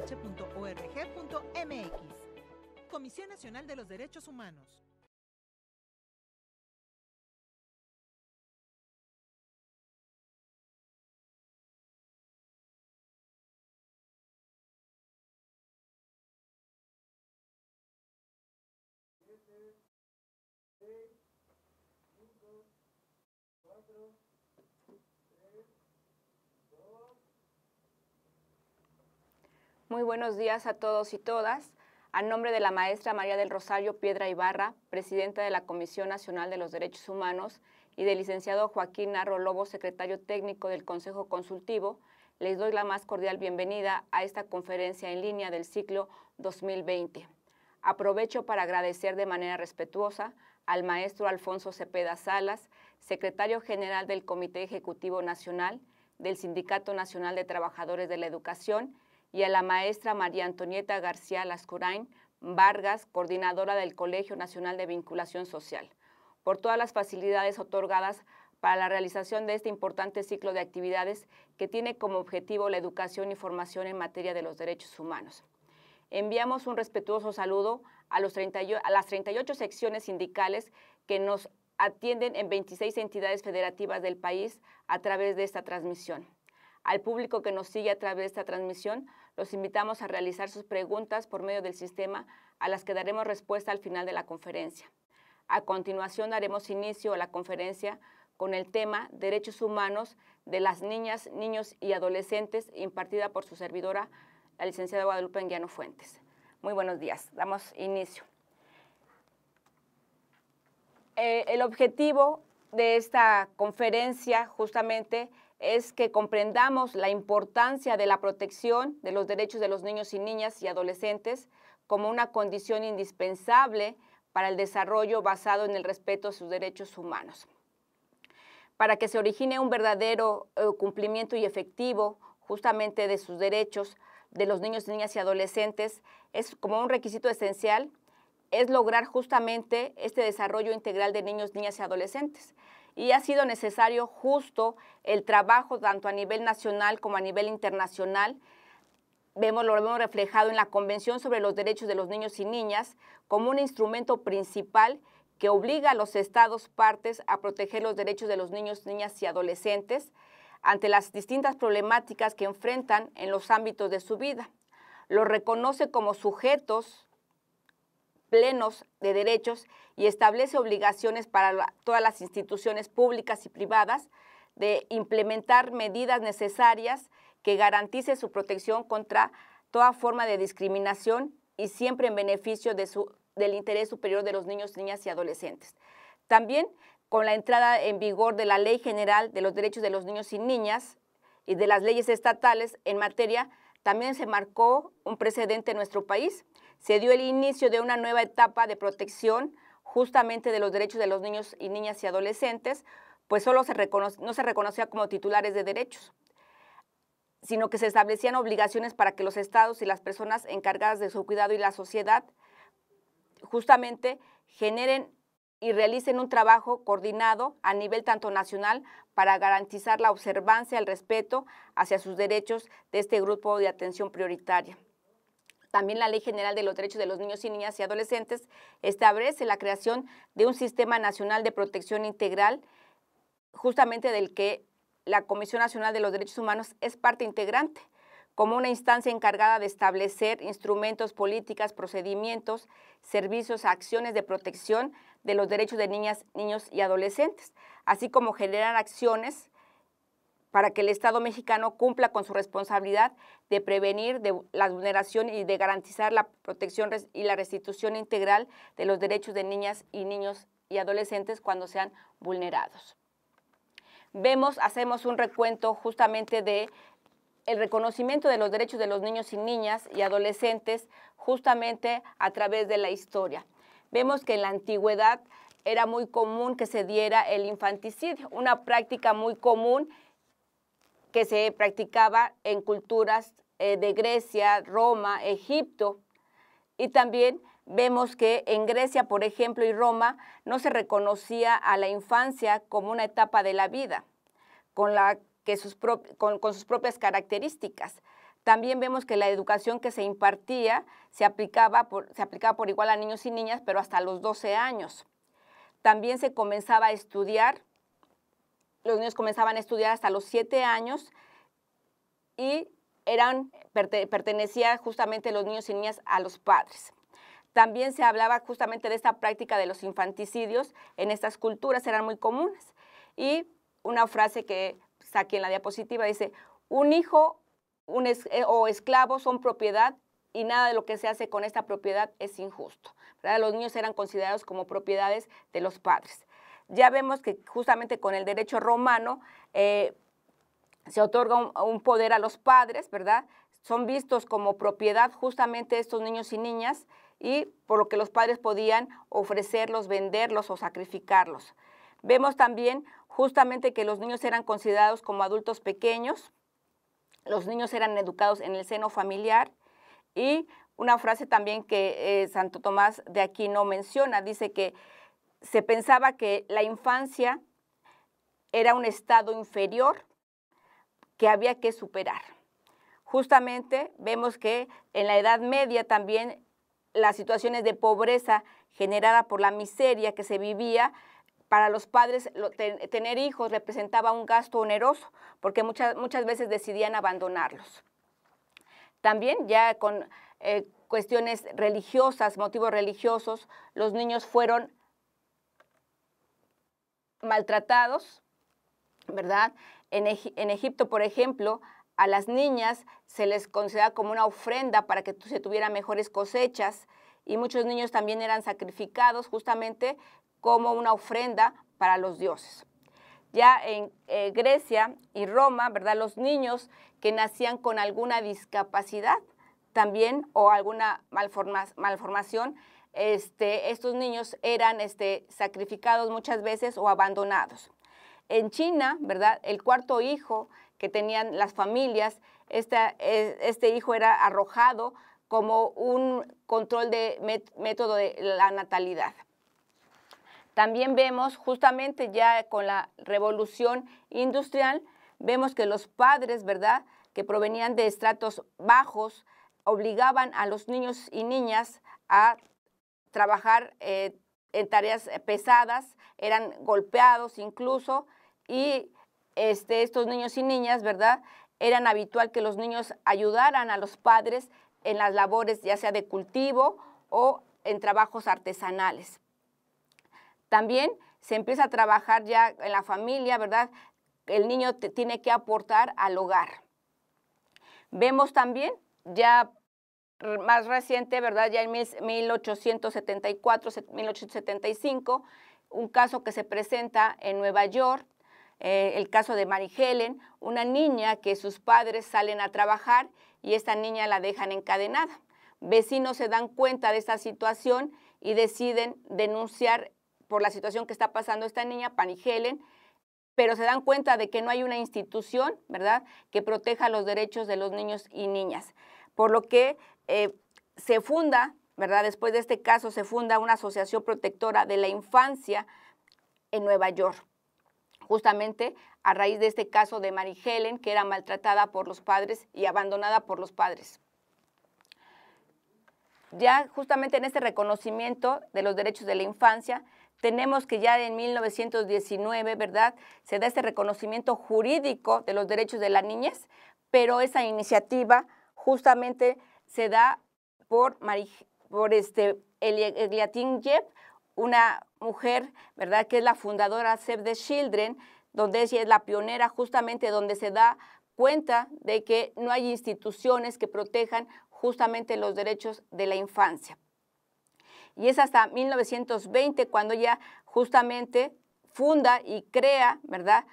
puntoorg.mx Comisión Nacional de los Derechos Humanos. Muy buenos días a todos y todas. A nombre de la maestra María del Rosario Piedra Ibarra, presidenta de la Comisión Nacional de los Derechos Humanos, y del licenciado Joaquín Narro Lobo, secretario técnico del Consejo Consultivo, les doy la más cordial bienvenida a esta conferencia en línea del ciclo 2020. Aprovecho para agradecer de manera respetuosa al maestro Alfonso Cepeda Salas, secretario general del Comité Ejecutivo Nacional, del Sindicato Nacional de Trabajadores de la Educación y a la maestra María Antonieta García Lascurain Vargas, coordinadora del Colegio Nacional de Vinculación Social, por todas las facilidades otorgadas para la realización de este importante ciclo de actividades que tiene como objetivo la educación y formación en materia de los derechos humanos. Enviamos un respetuoso saludo a, los a las 38 secciones sindicales que nos atienden en 26 entidades federativas del país a través de esta transmisión. Al público que nos sigue a través de esta transmisión, los invitamos a realizar sus preguntas por medio del sistema a las que daremos respuesta al final de la conferencia. A continuación daremos inicio a la conferencia con el tema Derechos Humanos de las Niñas, Niños y Adolescentes impartida por su servidora, la licenciada Guadalupe Anguiano Fuentes. Muy buenos días, damos inicio. Eh, el objetivo de esta conferencia justamente es que comprendamos la importancia de la protección de los derechos de los niños y niñas y adolescentes como una condición indispensable para el desarrollo basado en el respeto a sus derechos humanos. Para que se origine un verdadero eh, cumplimiento y efectivo justamente de sus derechos de los niños, niñas y adolescentes, es como un requisito esencial, es lograr justamente este desarrollo integral de niños, niñas y adolescentes y ha sido necesario justo el trabajo tanto a nivel nacional como a nivel internacional. Vemos, lo vemos reflejado en la Convención sobre los Derechos de los Niños y Niñas como un instrumento principal que obliga a los estados partes a proteger los derechos de los niños, niñas y adolescentes ante las distintas problemáticas que enfrentan en los ámbitos de su vida. Los reconoce como sujetos plenos de derechos y establece obligaciones para todas las instituciones públicas y privadas de implementar medidas necesarias que garantice su protección contra toda forma de discriminación y siempre en beneficio del interés superior de los niños, niñas y adolescentes. También con la entrada en vigor de la Ley General de los Derechos de los Niños y Niñas y de las leyes estatales en materia, también se marcó un precedente en nuestro país se dio el inicio de una nueva etapa de protección justamente de los derechos de los niños y niñas y adolescentes, pues solo se no se reconocía como titulares de derechos, sino que se establecían obligaciones para que los estados y las personas encargadas de su cuidado y la sociedad justamente generen y realicen un trabajo coordinado a nivel tanto nacional para garantizar la observancia, el respeto hacia sus derechos de este grupo de atención prioritaria. También la Ley General de los Derechos de los Niños y Niñas y Adolescentes establece la creación de un Sistema Nacional de Protección Integral, justamente del que la Comisión Nacional de los Derechos Humanos es parte integrante, como una instancia encargada de establecer instrumentos, políticas, procedimientos, servicios, acciones de protección de los derechos de niñas, niños y adolescentes, así como generar acciones para que el Estado mexicano cumpla con su responsabilidad de prevenir la vulneración y de garantizar la protección y la restitución integral de los derechos de niñas y niños y adolescentes cuando sean vulnerados. Vemos, hacemos un recuento justamente de el reconocimiento de los derechos de los niños y niñas y adolescentes justamente a través de la historia. Vemos que en la antigüedad era muy común que se diera el infanticidio, una práctica muy común que se practicaba en culturas eh, de Grecia, Roma, Egipto. Y también vemos que en Grecia, por ejemplo, y Roma, no se reconocía a la infancia como una etapa de la vida, con, la que sus, con, sus propias características. También vemos que la educación que se impartía se aplicaba, se aplicaba por igual a niños y niñas, pero hasta los 12 años. También se comenzaba a estudiar los niños comenzaban a estudiar hasta los siete años y eran, pertenecía justamente los niños y niñas a los padres. También se hablaba justamente de esta práctica de los infanticidios en estas culturas, eran muy comunes. Y una frase que saqué en la diapositiva dice, un hijo eh, o esclavo son propiedad y nada de lo que se hace con esta propiedad es injusto. Los niños eran considerados como propiedades de los padres ya vemos que justamente con el derecho romano eh, se otorga un, poder a los padres, ¿verdad? Son vistos como propiedad justamente estos niños y niñas y por lo que los padres podían ofrecerlos, venderlos o sacrificarlos. Vemos también justamente que los niños eran considerados como adultos pequeños, los niños eran educados en el seno familiar y una frase también que eh, Santo Tomás de aquí no menciona, dice que se pensaba que la infancia era un estado inferior que había que superar. Justamente vemos que en la Edad Media también las situaciones de pobreza generada por la miseria que se vivía, para los padres tener hijos representaba un gasto oneroso, porque muchas, muchas veces decidían abandonarlos. También ya con eh, cuestiones religiosas, motivos religiosos, los niños fueron maltratados, ¿verdad? En, Egipto, por ejemplo, a las niñas se les consideraba como una ofrenda para que se tuvieran mejores cosechas y muchos niños también eran sacrificados justamente como una ofrenda para los dioses. Ya en eh, Grecia y Roma, ¿verdad? Los niños que nacían con alguna discapacidad también o alguna malformación este, estos niños eran este, sacrificados muchas veces o abandonados. En China, ¿verdad? El cuarto hijo que tenían las familias, eh, este hijo era arrojado como un control de método de la natalidad. También vemos, justamente ya con la revolución industrial, vemos que los padres, ¿verdad?, que provenían de estratos bajos, obligaban a los niños y niñas a trabajar eh, en tareas eh, pesadas, eran golpeados incluso y este, estos niños y niñas, ¿verdad? Eran habitual que los niños ayudaran a los padres en las labores ya sea de cultivo o en trabajos artesanales. También se empieza a trabajar ya en la familia, ¿verdad? El niño tiene que aportar al hogar. Vemos también ya más reciente, ¿verdad? Ya en 1874, 1875, un caso que se presenta en Nueva York, eh, el caso de Mary Helen, una niña que sus padres salen a trabajar y esta niña la dejan encadenada. Vecinos se dan cuenta de esta situación y deciden denunciar por la situación que está pasando esta niña, Mary Helen, pero se dan cuenta de que no hay una institución, ¿verdad?, que proteja los derechos de los niños y niñas. Por lo que eh, se funda, ¿verdad? Después de este caso se funda una asociación protectora de la infancia en Nueva York, justamente a raíz de este caso de Mary Helen, que era maltratada por los padres y abandonada por los padres. Ya justamente en este reconocimiento de los derechos de la infancia, tenemos que ya en 1919, ¿verdad? Se da este reconocimiento jurídico de los derechos de la niñez, pero esa iniciativa justamente se da por, por este, Eliatin Yep, una mujer, ¿verdad?, que es la fundadora Save the Children, donde ella es la pionera justamente donde se da cuenta de que no hay instituciones que protejan justamente los derechos de la infancia. Y es hasta 1920 cuando ella justamente funda y crea, ¿verdad?,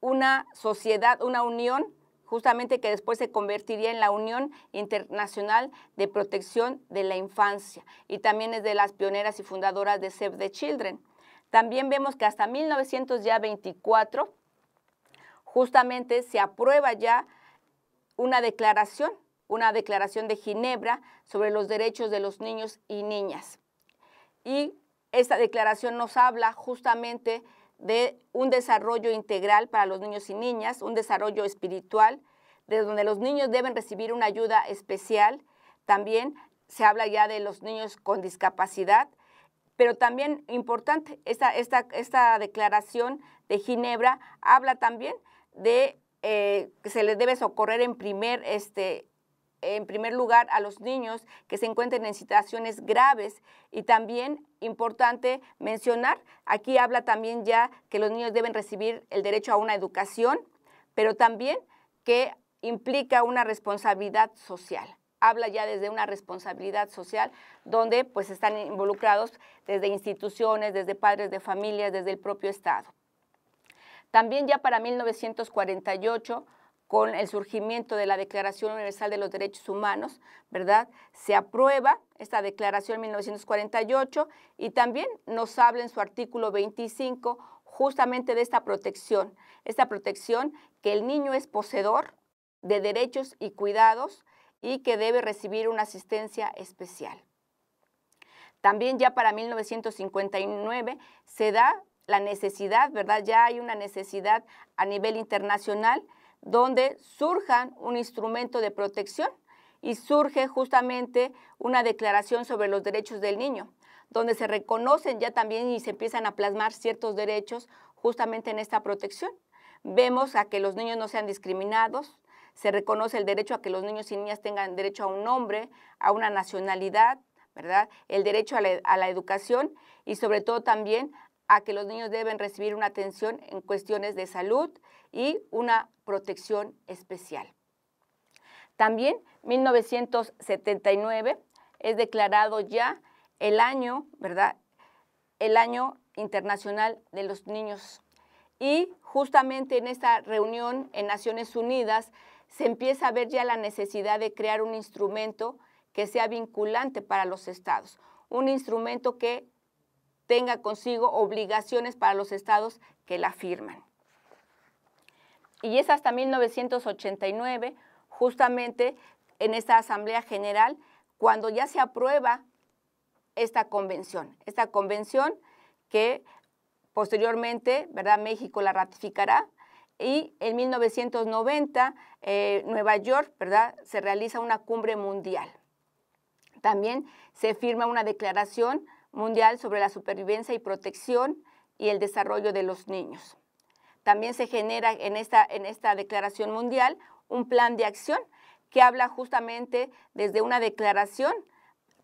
una sociedad, una unión justamente que después se convertiría en la Unión Internacional de Protección de la Infancia y también es de las pioneras y fundadoras de Save the Children. También vemos que hasta 1924 justamente se aprueba ya una declaración, una declaración de Ginebra sobre los derechos de los niños y niñas. Y esta declaración nos habla justamente de un desarrollo integral para los niños y niñas, un desarrollo espiritual, de donde los niños deben recibir una ayuda especial. También se habla ya de los niños con discapacidad, pero también importante, esta, esta declaración de Ginebra habla también de eh, que se les debe socorrer en primer este, en primer lugar a los niños que se encuentren en situaciones graves y también importante mencionar, aquí habla también ya que los niños deben recibir el derecho a una educación, pero también que implica una responsabilidad social. Habla ya desde una responsabilidad social donde pues están involucrados desde instituciones, desde padres de familias, desde el propio Estado. También ya para 1948 con el surgimiento de la Declaración Universal de los Derechos Humanos, ¿verdad? Se aprueba esta declaración en 1948 y también nos habla en su artículo 25 justamente de esta protección, esta protección que el niño es poseedor de derechos y cuidados y que debe recibir una asistencia especial. También ya para 1959 se da la necesidad, ¿verdad? Ya hay una necesidad a nivel internacional donde surja un instrumento de protección y surge justamente una declaración sobre los derechos del niño, donde se reconocen ya también y se empiezan a plasmar ciertos derechos justamente en esta protección. Vemos a que los niños no sean discriminados, se reconoce el derecho a que los niños y niñas tengan derecho a un nombre, a una nacionalidad, El derecho a la educación y sobre todo también a que los niños deben recibir una atención en cuestiones de salud y una protección especial. También 1979 es declarado ya el año, ¿verdad? El año internacional de los niños. Y justamente en esta reunión en Naciones Unidas se empieza a ver ya la necesidad de crear un instrumento que sea vinculante para los estados, un instrumento que tenga consigo obligaciones para los estados que la firman. Y es hasta 1989, justamente en esta Asamblea General, cuando ya se aprueba esta convención. Esta convención que posteriormente, ¿verdad? México la ratificará y en 1990 eh, Nueva York, ¿verdad? Se realiza una cumbre mundial. También se firma una declaración mundial sobre la supervivencia y protección y el desarrollo de los niños. También se genera en esta, en esta declaración mundial un plan de acción que habla justamente desde una declaración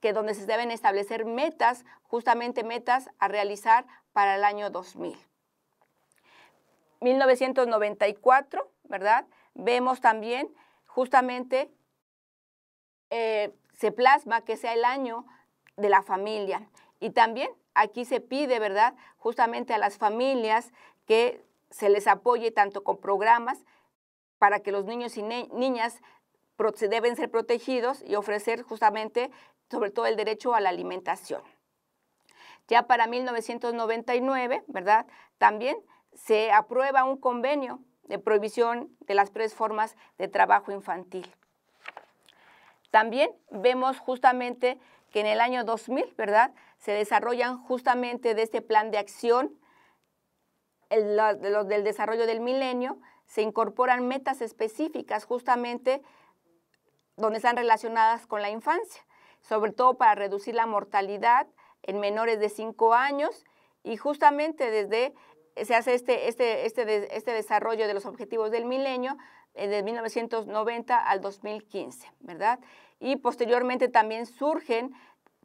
que donde se deben establecer metas, justamente metas a realizar para el año 2000. 1994, ¿verdad? Vemos también justamente eh, se plasma que sea el año de la familia. Y también aquí se pide, ¿verdad? Justamente a las familias que se les apoye tanto con programas para que los niños y niñas se deben ser protegidos y ofrecer justamente, sobre todo, el derecho a la alimentación. Ya para 1999, ¿verdad? También se aprueba un convenio de prohibición de las tres formas de trabajo infantil. También vemos justamente que en el año 2000, ¿verdad? Se desarrollan justamente de este plan de acción los del desarrollo del milenio, se incorporan metas específicas justamente donde están relacionadas con la infancia, sobre todo para reducir la mortalidad en menores de 5 años y justamente desde se hace este, este, este, este desarrollo de los objetivos del milenio desde eh, 1990 al 2015, ¿verdad? Y posteriormente también surgen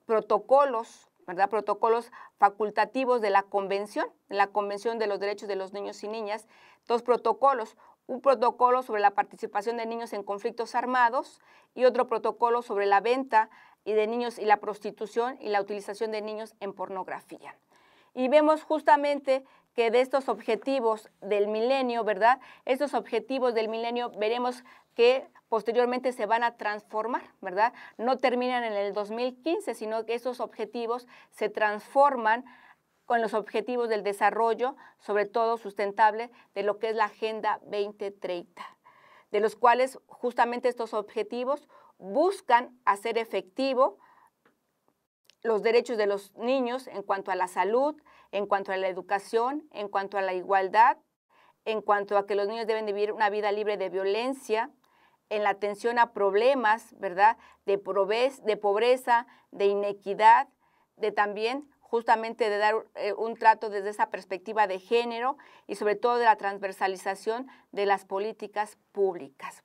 protocolos protocolos facultativos de la Convención, la Convención de los Derechos de los Niños y Niñas, dos protocolos, un protocolo sobre la participación de niños en conflictos armados y otro protocolo sobre la venta y de niños y la prostitución y la utilización de niños en pornografía. Y vemos justamente que de estos objetivos del milenio, ¿verdad? Estos objetivos del milenio veremos que posteriormente se van a transformar, ¿verdad? No terminan en el 2015, sino que esos objetivos se transforman con los objetivos del desarrollo, sobre todo sustentable, de lo que es la Agenda 2030, de los cuales justamente estos objetivos buscan hacer efectivo los derechos de los niños en cuanto a la salud, en cuanto a la educación, en cuanto a la igualdad, en cuanto a que los niños deben vivir una vida libre de violencia, en la atención a problemas, ¿verdad? De, de pobreza, de inequidad, de también justamente de dar eh, un trato desde esa perspectiva de género y sobre todo de la transversalización de las políticas públicas.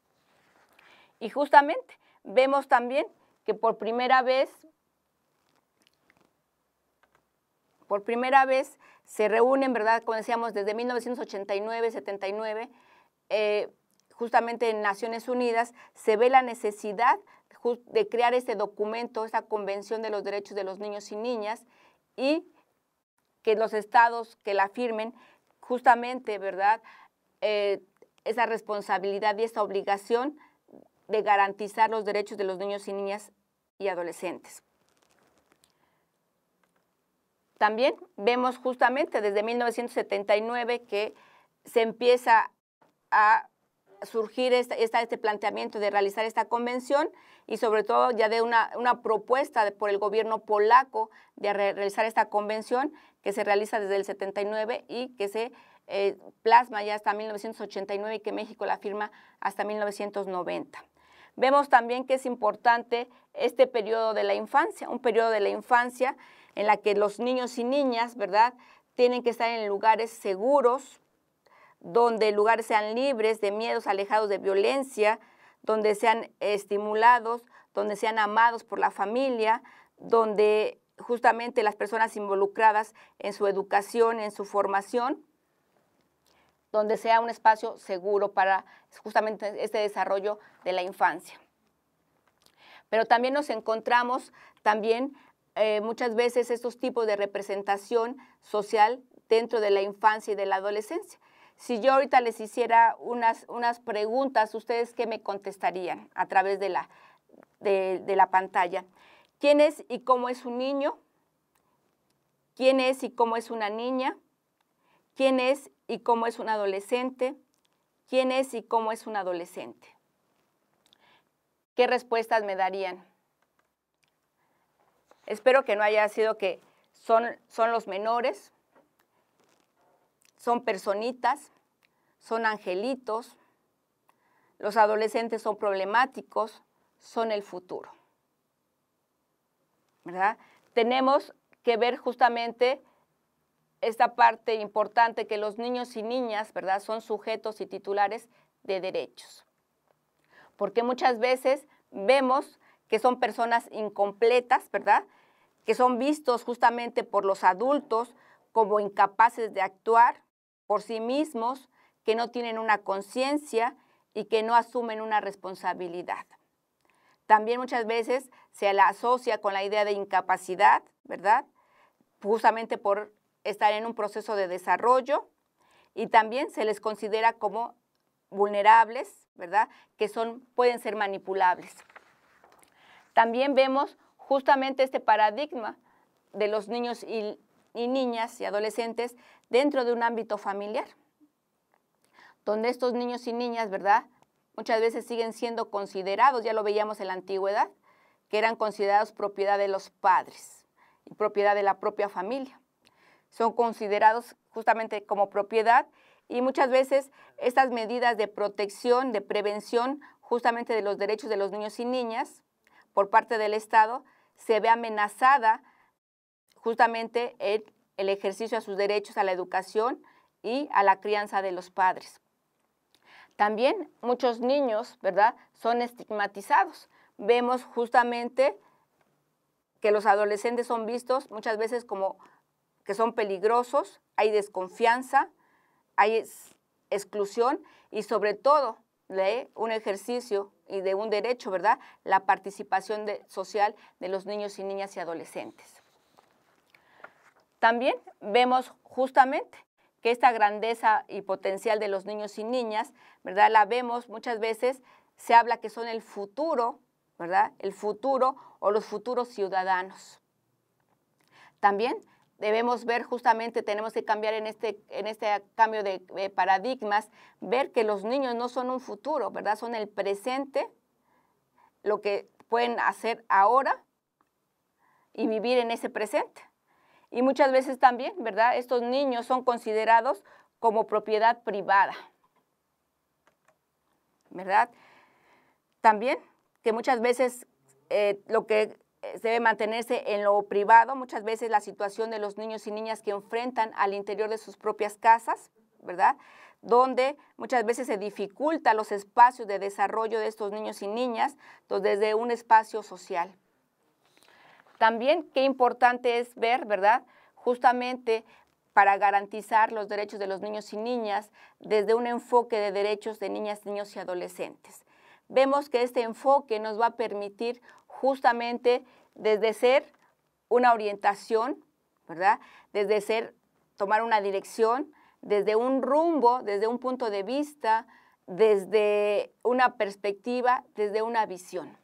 Y justamente vemos también que por primera vez por primera vez se reúnen, ¿verdad? Como decíamos, desde 1989-79, eh, justamente en Naciones Unidas, se ve la necesidad de crear este documento, esta Convención de los Derechos de los Niños y Niñas, y que los estados que la firmen, justamente, ¿verdad? Eh, esa responsabilidad y esa obligación de garantizar los derechos de los niños y niñas y adolescentes. También vemos justamente desde 1979 que se empieza a surgir este planteamiento de realizar esta convención y sobre todo ya de una, propuesta por el gobierno polaco de realizar esta convención que se realiza desde el 79 y que se eh, plasma ya hasta 1989 y que México la firma hasta 1990. Vemos también que es importante este periodo de la infancia, un periodo de la infancia en la que los niños y niñas, ¿verdad?, tienen que estar en lugares seguros, donde lugares sean libres de miedos, alejados de violencia, donde sean estimulados, donde sean amados por la familia, donde justamente las personas involucradas en su educación, en su formación, donde sea un espacio seguro para justamente este desarrollo de la infancia. Pero también nos encontramos también eh, muchas veces estos tipos de representación social dentro de la infancia y de la adolescencia. Si yo ahorita les hiciera unas, preguntas, ¿ustedes qué me contestarían a través de la, de la pantalla? ¿Quién es y cómo es un niño? ¿Quién es y cómo es una niña? ¿Quién es y cómo es un adolescente? ¿Quién es y cómo es un adolescente? ¿Qué respuestas me darían? Espero que no haya sido que son, son los menores, son personitas, son angelitos, los adolescentes son problemáticos, son el futuro. Tenemos que ver justamente esta parte importante que los niños y niñas, ¿verdad?, son sujetos y titulares de derechos. Porque muchas veces vemos que son personas incompletas, ¿verdad? Que son vistos justamente por los adultos como incapaces de actuar por sí mismos, que no tienen una conciencia y que no asumen una responsabilidad. También muchas veces se la asocia con la idea de incapacidad, ¿verdad? Justamente por estar en un proceso de desarrollo y también se les considera como vulnerables, ¿verdad? Que son, pueden ser manipulables también vemos justamente este paradigma de los niños y, niñas y adolescentes dentro de un ámbito familiar, donde estos niños y niñas, ¿verdad? Muchas veces siguen siendo considerados, ya lo veíamos en la antigüedad, que eran considerados propiedad de los padres y propiedad de la propia familia. Son considerados justamente como propiedad y muchas veces estas medidas de protección, de prevención justamente de los derechos de los niños y niñas, por parte del Estado, se ve amenazada justamente el, ejercicio a sus derechos a la educación y a la crianza de los padres. También muchos niños, ¿verdad?, son estigmatizados. Vemos justamente que los adolescentes son vistos muchas veces como que son peligrosos, hay desconfianza, hay exclusión y sobre todo de un ejercicio y de un derecho, ¿verdad? La participación social de los niños y niñas y adolescentes. También vemos justamente que esta grandeza y potencial de los niños y niñas, ¿verdad? La vemos muchas veces, se habla que son el futuro, ¿verdad? El futuro o los futuros ciudadanos. También debemos ver justamente, tenemos que cambiar en este, en este cambio de, paradigmas, ver que los niños no son un futuro, ¿verdad? Son el presente, lo que pueden hacer ahora y vivir en ese presente. Y muchas veces también, ¿verdad? Estos niños son considerados como propiedad privada, ¿verdad? También que muchas veces eh, lo que eh, debe mantenerse en lo privado. Muchas veces la situación de los niños y niñas que enfrentan al interior de sus propias casas, ¿verdad? donde muchas veces se dificulta los espacios de desarrollo de estos niños y niñas pues, desde un espacio social. También qué importante es ver, ¿verdad? Justamente para garantizar los derechos de los niños y niñas desde un enfoque de derechos de niñas, niños y adolescentes vemos que este enfoque nos va a permitir justamente desde ser una orientación, ¿verdad? Desde ser, tomar una dirección, desde un rumbo, desde un punto de vista, desde una perspectiva, desde una visión.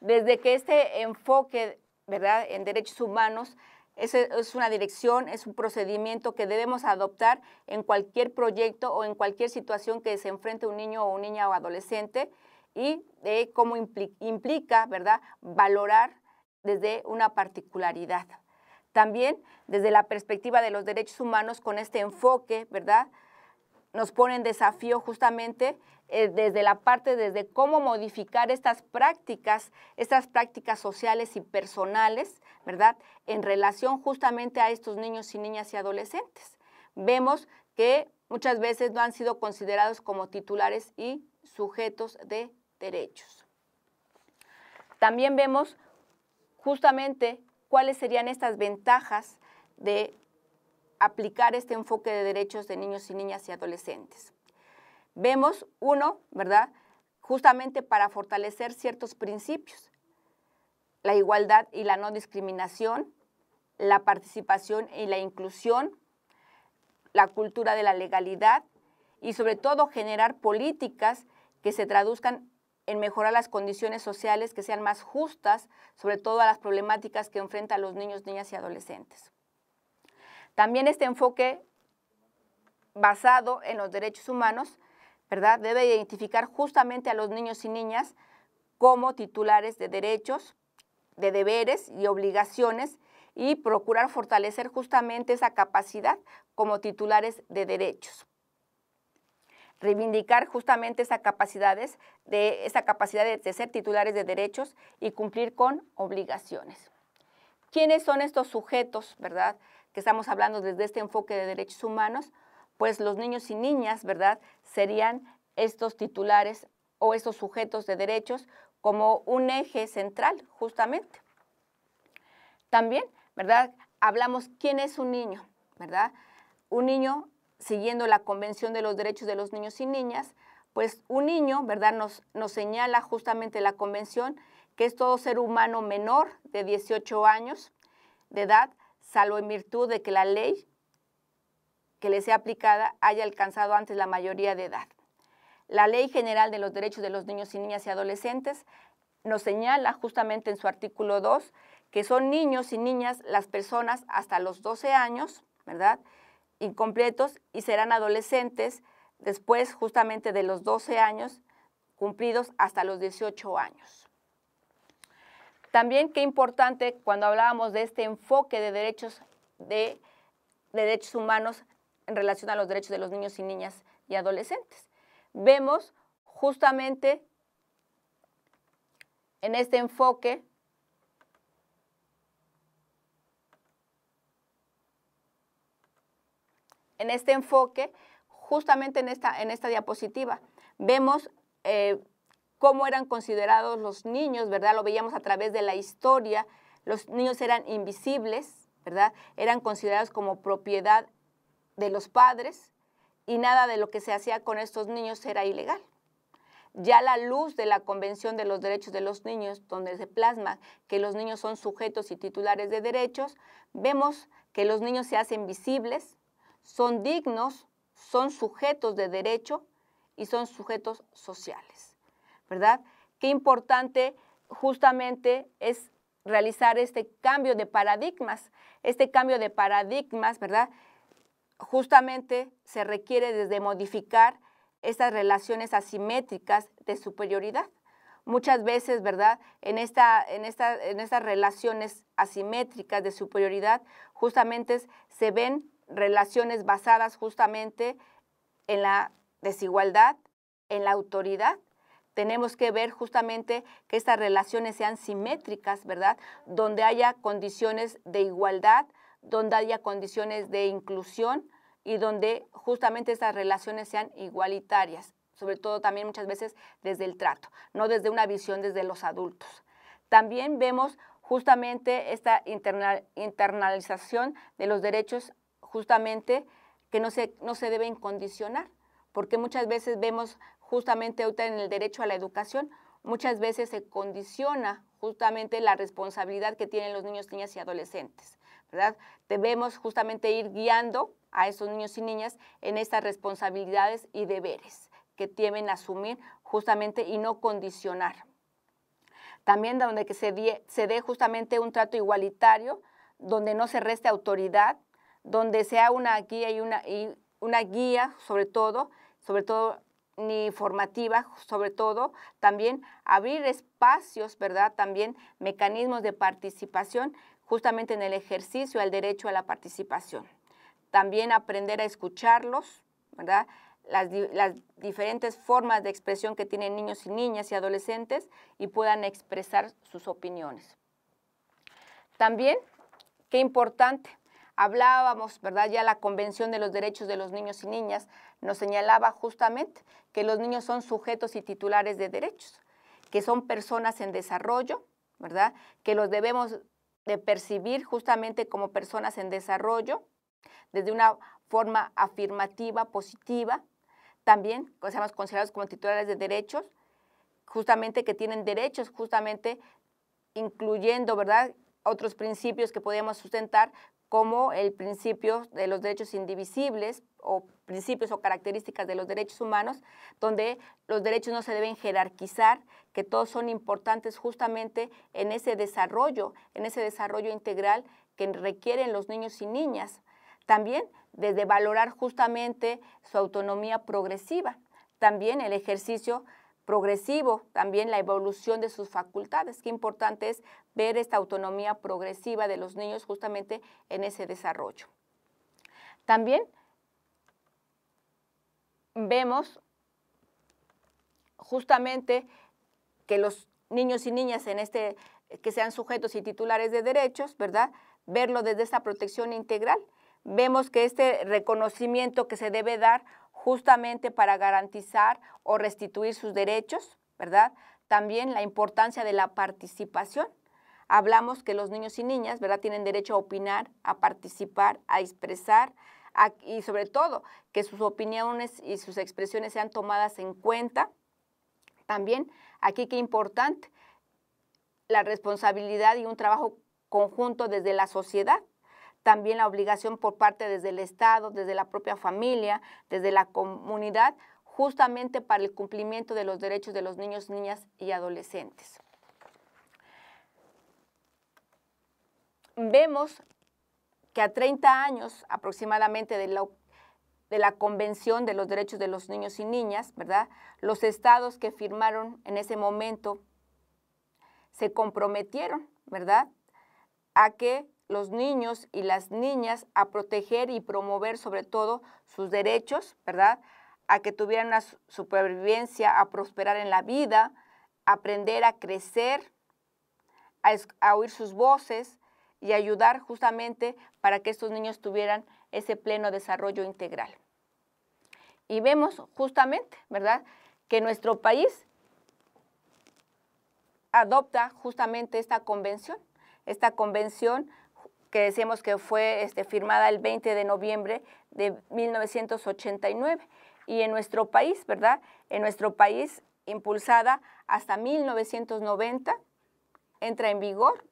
Desde que este enfoque, ¿verdad?, en derechos humanos esa es una dirección, es un procedimiento que debemos adoptar en cualquier proyecto o en cualquier situación que se enfrente un niño o niña o adolescente y de eh, cómo implica, ¿verdad?, valorar desde una particularidad. También desde la perspectiva de los derechos humanos con este enfoque, ¿verdad?, nos pone en desafío justamente eh, desde la parte, desde cómo modificar estas prácticas, estas prácticas sociales y personales, ¿verdad? En relación justamente a estos niños y niñas y adolescentes. Vemos que muchas veces no han sido considerados como titulares y sujetos de derechos. También vemos justamente cuáles serían estas ventajas de aplicar este enfoque de derechos de niños y niñas y adolescentes. Vemos, uno, ¿verdad? Justamente para fortalecer ciertos principios, la igualdad y la no discriminación, la participación y la inclusión, la cultura de la legalidad y sobre todo generar políticas que se traduzcan en mejorar las condiciones sociales que sean más justas, sobre todo a las problemáticas que enfrentan los niños, niñas y adolescentes. También este enfoque basado en los derechos humanos, ¿verdad? Debe identificar justamente a los niños y niñas como titulares de derechos, de deberes y obligaciones y procurar fortalecer justamente esa capacidad como titulares de derechos. Reivindicar justamente esas capacidades, de, esa capacidad de, de ser titulares de derechos y cumplir con obligaciones. ¿Quiénes son estos sujetos, verdad? que estamos hablando desde este enfoque de derechos humanos, pues los niños y niñas, ¿verdad?, serían estos titulares o estos sujetos de derechos como un eje central, justamente. También, ¿verdad?, hablamos quién es un niño, ¿verdad? Un niño, siguiendo la Convención de los Derechos de los Niños y Niñas, pues un niño, ¿verdad?, nos, nos señala justamente la Convención que es todo ser humano menor de 18 años de edad salvo en virtud de que la ley que le sea aplicada haya alcanzado antes la mayoría de edad. La Ley General de los Derechos de los Niños y Niñas y Adolescentes nos señala justamente en su artículo 2 que son niños y niñas las personas hasta los 12 años, ¿verdad? Incompletos y serán adolescentes después justamente de los 12 años cumplidos hasta los 18 años. También qué importante cuando hablábamos de este enfoque de derechos, de, derechos humanos en relación a los derechos de los niños y niñas y adolescentes. Vemos justamente en este enfoque en este enfoque, justamente en esta, en esta diapositiva, vemos eh, cómo eran considerados los niños, ¿verdad? Lo veíamos a través de la historia. Los niños eran invisibles, ¿verdad? Eran considerados como propiedad de los padres y nada de lo que se hacía con estos niños era ilegal. Ya a la luz de la Convención de los Derechos de los Niños, donde se plasma que los niños son sujetos y titulares de derechos, vemos que los niños se hacen visibles, son dignos, son sujetos de derecho y son sujetos sociales. ¿verdad? Qué importante justamente es realizar este cambio de paradigmas. Este cambio de paradigmas, ¿verdad? Justamente se requiere desde modificar estas relaciones asimétricas de superioridad. Muchas veces, ¿verdad? En, esta, en estas relaciones asimétricas de superioridad, justamente se ven relaciones basadas justamente en la desigualdad, en la autoridad tenemos que ver justamente que estas relaciones sean simétricas, ¿verdad? Donde haya condiciones de igualdad, donde haya condiciones de inclusión y donde justamente estas relaciones sean igualitarias, sobre todo también muchas veces desde el trato, no desde una visión desde los adultos. También vemos justamente esta internalización de los derechos justamente que no se, no se deben condicionar, porque muchas veces vemos justamente en el derecho a la educación, muchas veces se condiciona justamente la responsabilidad que tienen los niños, niñas y adolescentes, ¿verdad? Debemos justamente ir guiando a esos niños y niñas en estas responsabilidades y deberes que tienen asumir justamente y no condicionar. También donde que se, se dé justamente un trato igualitario, donde no se reste autoridad, donde sea una guía y una, y una guía sobre todo sobre todo ni formativa, sobre todo, también abrir espacios, ¿verdad? También mecanismos de participación justamente en el ejercicio del derecho a la participación. También aprender a escucharlos, ¿verdad? Las, las, diferentes formas de expresión que tienen niños y niñas y adolescentes y puedan expresar sus opiniones. También, qué importante, hablábamos, ¿verdad? Ya la Convención de los Derechos de los Niños y Niñas nos señalaba justamente que los niños son sujetos y titulares de derechos, que son personas en desarrollo, ¿verdad? Que los debemos de percibir justamente como personas en desarrollo, desde una forma afirmativa, positiva, también seamos considerados como titulares de derechos, justamente que tienen derechos, justamente incluyendo, ¿verdad? Otros principios que podíamos sustentar como el principio de los derechos indivisibles o principios o características de los derechos humanos, donde los derechos no se deben jerarquizar, que todos son importantes justamente en ese desarrollo, en ese desarrollo integral que requieren los niños y niñas. También desde valorar justamente su autonomía progresiva, también el ejercicio progresivo también la evolución de sus facultades. Qué importante es ver esta autonomía progresiva de los niños justamente en ese desarrollo. También vemos justamente que los niños y niñas en este que sean sujetos y titulares de derechos, ¿verdad? Verlo desde esta protección integral vemos que este reconocimiento que se debe dar justamente para garantizar o restituir sus derechos, ¿verdad? También la importancia de la participación. Hablamos que los niños y niñas, ¿verdad? Tienen derecho a opinar, a participar, a expresar y sobre todo que sus opiniones y sus expresiones sean tomadas en cuenta. También aquí qué importante, la responsabilidad y un trabajo conjunto desde la sociedad también la obligación por parte desde el Estado, desde la propia familia, desde la comunidad, justamente para el cumplimiento de los derechos de los niños, niñas y adolescentes. Vemos que a 30 años aproximadamente de la, Convención de los Derechos de los Niños y Niñas, ¿verdad? Los estados que firmaron en ese momento se comprometieron, ¿verdad? A que los niños y las niñas a proteger y promover sobre todo sus derechos, ¿verdad? A que tuvieran una supervivencia, a prosperar en la vida, aprender a crecer, a, a oír sus voces y ayudar justamente para que estos niños tuvieran ese pleno desarrollo integral. Y vemos justamente, ¿verdad?, que nuestro país adopta justamente esta convención, esta convención que decíamos que fue este, firmada el 20 de noviembre de 1989 y en nuestro país, ¿verdad? En nuestro país, impulsada hasta 1990, entra en vigor.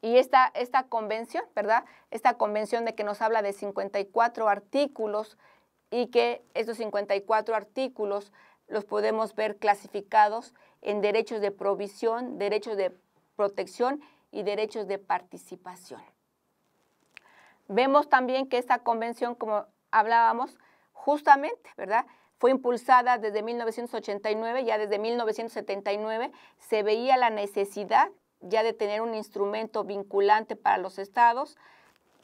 Y esta, esta convención, ¿verdad? Esta convención de que nos habla de 54 artículos y que estos 54 artículos los podemos ver clasificados en derechos de provisión, derechos de protección y derechos de participación. Vemos también que esta convención, como hablábamos, justamente, ¿verdad? Fue impulsada desde 1989, ya desde 1979 se veía la necesidad ya de tener un instrumento vinculante para los estados.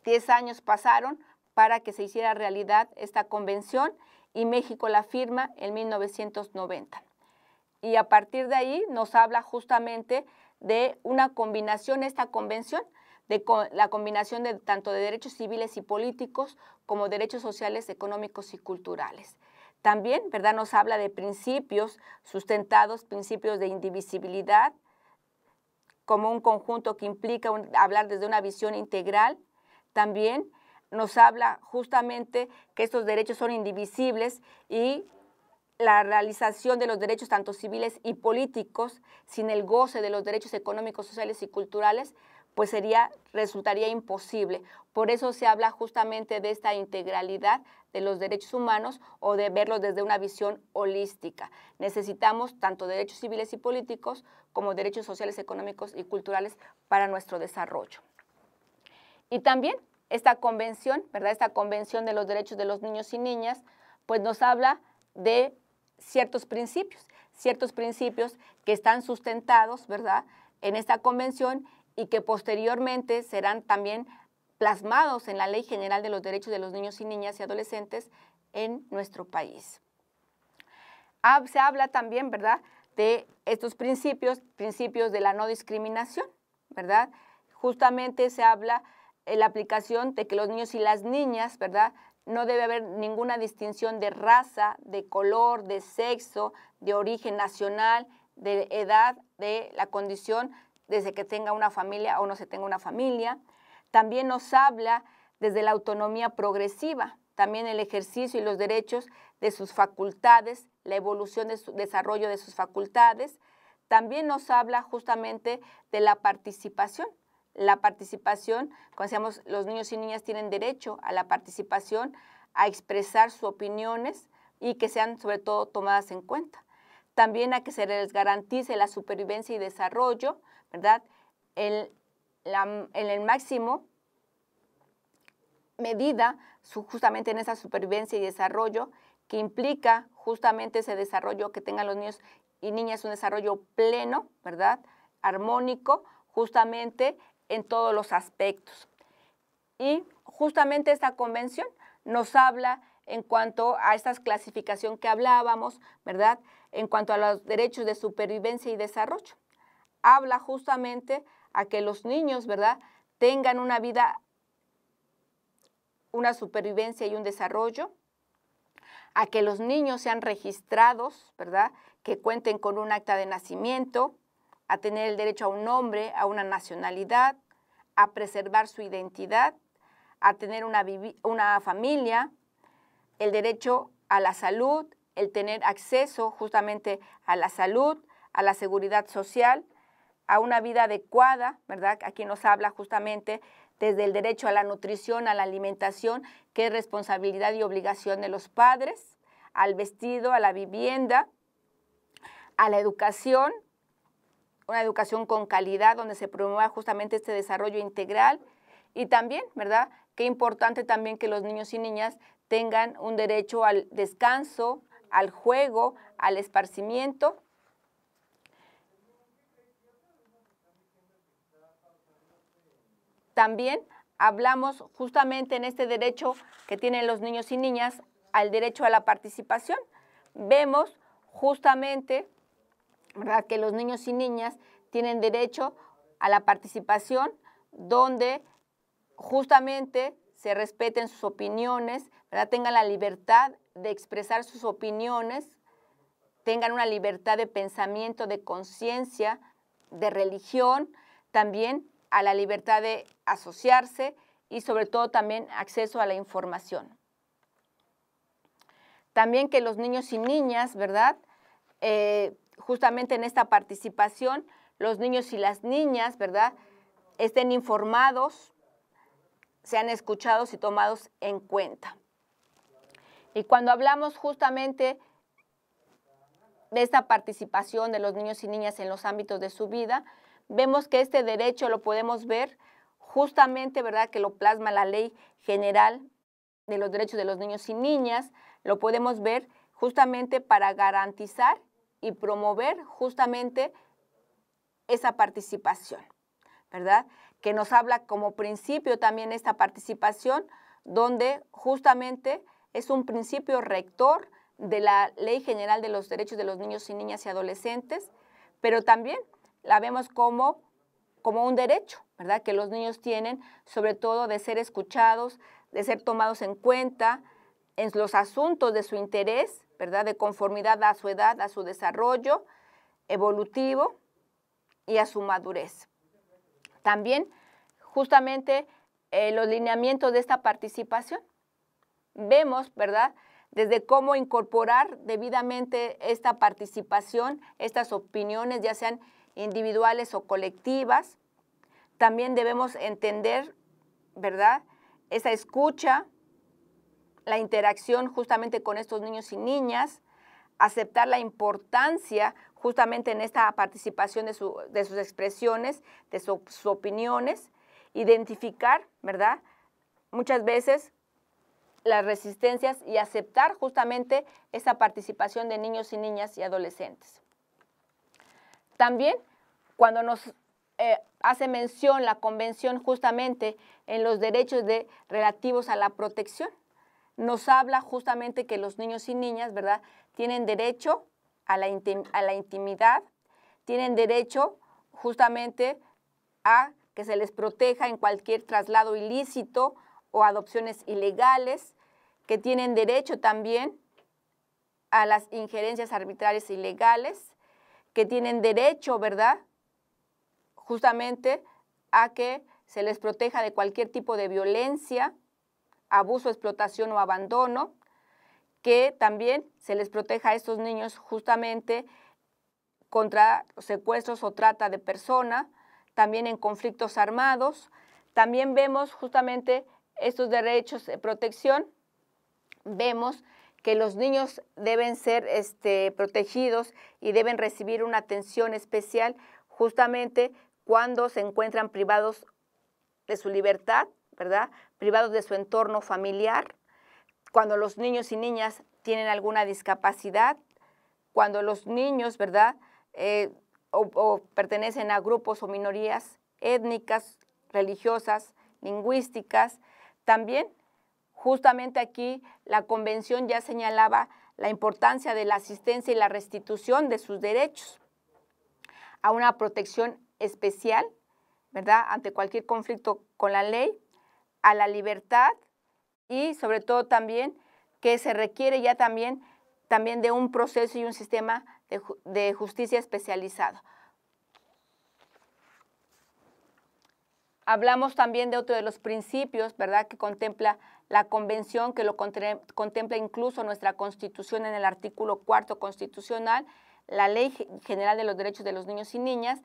Diez años pasaron para que se hiciera realidad esta convención y México la firma en 1990. Y a partir de ahí nos habla justamente de una combinación, esta convención, de la combinación de tanto de derechos civiles y políticos como derechos sociales, económicos y culturales. También, ¿verdad? Nos habla de principios sustentados, principios de indivisibilidad, como un conjunto que implica hablar desde una visión integral. También nos habla justamente que estos derechos son indivisibles y la realización de los derechos tanto civiles y políticos sin el goce de los derechos económicos, sociales y culturales, pues sería resultaría imposible. Por eso se habla justamente de esta integralidad de los derechos humanos o de verlos desde una visión holística. Necesitamos tanto derechos civiles y políticos como derechos sociales, económicos y culturales para nuestro desarrollo. Y también esta convención, ¿verdad? Esta convención de los derechos de los niños y niñas, pues nos habla de ciertos principios, ciertos principios que están sustentados, ¿verdad?, en esta convención y que posteriormente serán también plasmados en la Ley General de los Derechos de los Niños y Niñas y Adolescentes en nuestro país. Ah, se habla también, ¿verdad?, de estos principios, principios de la no discriminación, ¿verdad? Justamente se habla en la aplicación de que los niños y las niñas, ¿verdad?, no debe haber ninguna distinción de raza, de color, de sexo, de origen nacional, de edad, de la condición, desde que tenga una familia o no se tenga una familia. También nos habla desde la autonomía progresiva, también el ejercicio y los derechos de sus facultades, la evolución de su desarrollo de sus facultades. También nos habla justamente de la participación, la participación, cuando decíamos los niños y niñas tienen derecho a la participación, a expresar sus opiniones y que sean sobre todo tomadas en cuenta. También a que se les garantice la supervivencia y desarrollo, ¿verdad? En, la, el máximo medida, justamente en esa supervivencia y desarrollo, que implica justamente ese desarrollo que tengan los niños y niñas, un desarrollo pleno, ¿verdad? Armónico, justamente en todos los aspectos. Y justamente esta convención nos habla en cuanto a esta clasificación que hablábamos, ¿verdad? En cuanto a los derechos de supervivencia y desarrollo. Habla justamente a que los niños, ¿verdad?, tengan una vida, una supervivencia y un desarrollo, a que los niños sean registrados, ¿verdad?, que cuenten con un acta de nacimiento, a tener el derecho a un nombre, a una nacionalidad, a preservar su identidad, a tener una, una familia, el derecho a la salud, el tener acceso justamente a la salud, a la seguridad social, a una vida adecuada, ¿verdad? Aquí nos habla justamente desde el derecho a la nutrición, a la alimentación, que es responsabilidad y obligación de los padres, al vestido, a la vivienda, a la educación, una educación con calidad donde se promueva justamente este desarrollo integral y también, ¿verdad? Qué importante también que los niños y niñas tengan un derecho al descanso, al juego, al esparcimiento. También hablamos justamente en este derecho que tienen los niños y niñas al derecho a la participación. Vemos justamente que los niños y niñas tienen derecho a la participación donde justamente se respeten sus opiniones, ¿verdad? tengan la libertad de expresar sus opiniones, tengan una libertad de pensamiento, de conciencia, de religión, también a la libertad de asociarse y sobre todo también acceso a la información. También que los niños y niñas, ¿verdad? Eh, justamente en esta participación los niños y las niñas, ¿verdad?, estén informados, sean escuchados y tomados en cuenta. Y cuando hablamos justamente de esta participación de los niños y niñas en los ámbitos de su vida, vemos que este derecho lo podemos ver justamente, ¿verdad?, que lo plasma la Ley General de los Derechos de los Niños y Niñas, lo podemos ver justamente para garantizar y promover justamente esa participación, ¿verdad? Que nos habla como principio también esta participación, donde justamente es un principio rector de la Ley General de los Derechos de los Niños y Niñas y Adolescentes, pero también la vemos como, como un derecho, ¿verdad? Que los niños tienen, sobre todo de ser escuchados, de ser tomados en cuenta en los asuntos de su interés de conformidad a su edad, a su desarrollo evolutivo y a su madurez. También, justamente, eh, los lineamientos de esta participación. Vemos, ¿verdad? Desde cómo incorporar debidamente esta participación, estas opiniones, ya sean individuales o colectivas. También debemos entender, ¿verdad? Esa escucha, la interacción justamente con estos niños y niñas, aceptar la importancia justamente en esta participación de, sus expresiones, de sus opiniones, identificar, ¿verdad? Muchas veces las resistencias y aceptar justamente esa participación de niños y niñas y adolescentes. También cuando nos eh, hace mención la convención justamente en los derechos de, relativos a la protección, nos habla justamente que los niños y niñas, ¿verdad?, tienen derecho a la, intimidad, tienen derecho justamente a que se les proteja en cualquier traslado ilícito o adopciones ilegales, que tienen derecho también a las injerencias arbitrarias ilegales, que tienen derecho, ¿verdad?, justamente a que se les proteja de cualquier tipo de violencia, abuso, explotación o abandono, que también se les proteja a estos niños justamente contra secuestros o trata de persona, también en conflictos armados. También vemos justamente estos derechos de protección, vemos que los niños deben ser este, protegidos y deben recibir una atención especial justamente cuando se encuentran privados de su libertad, ¿verdad? privados de su entorno familiar, cuando los niños y niñas tienen alguna discapacidad, cuando los niños, ¿verdad? Eh, o pertenecen a grupos o minorías étnicas, religiosas, lingüísticas. También, justamente aquí, la convención ya señalaba la importancia de la asistencia y la restitución de sus derechos a una protección especial, ¿verdad?, ante cualquier conflicto con la ley, a la libertad y sobre todo también que se requiere ya también, también de un proceso y un sistema de, justicia especializado. Hablamos también de otro de los principios, ¿verdad?, que contempla la convención, que lo contempla incluso nuestra constitución en el artículo cuarto constitucional, la Ley General de los Derechos de los Niños y Niñas,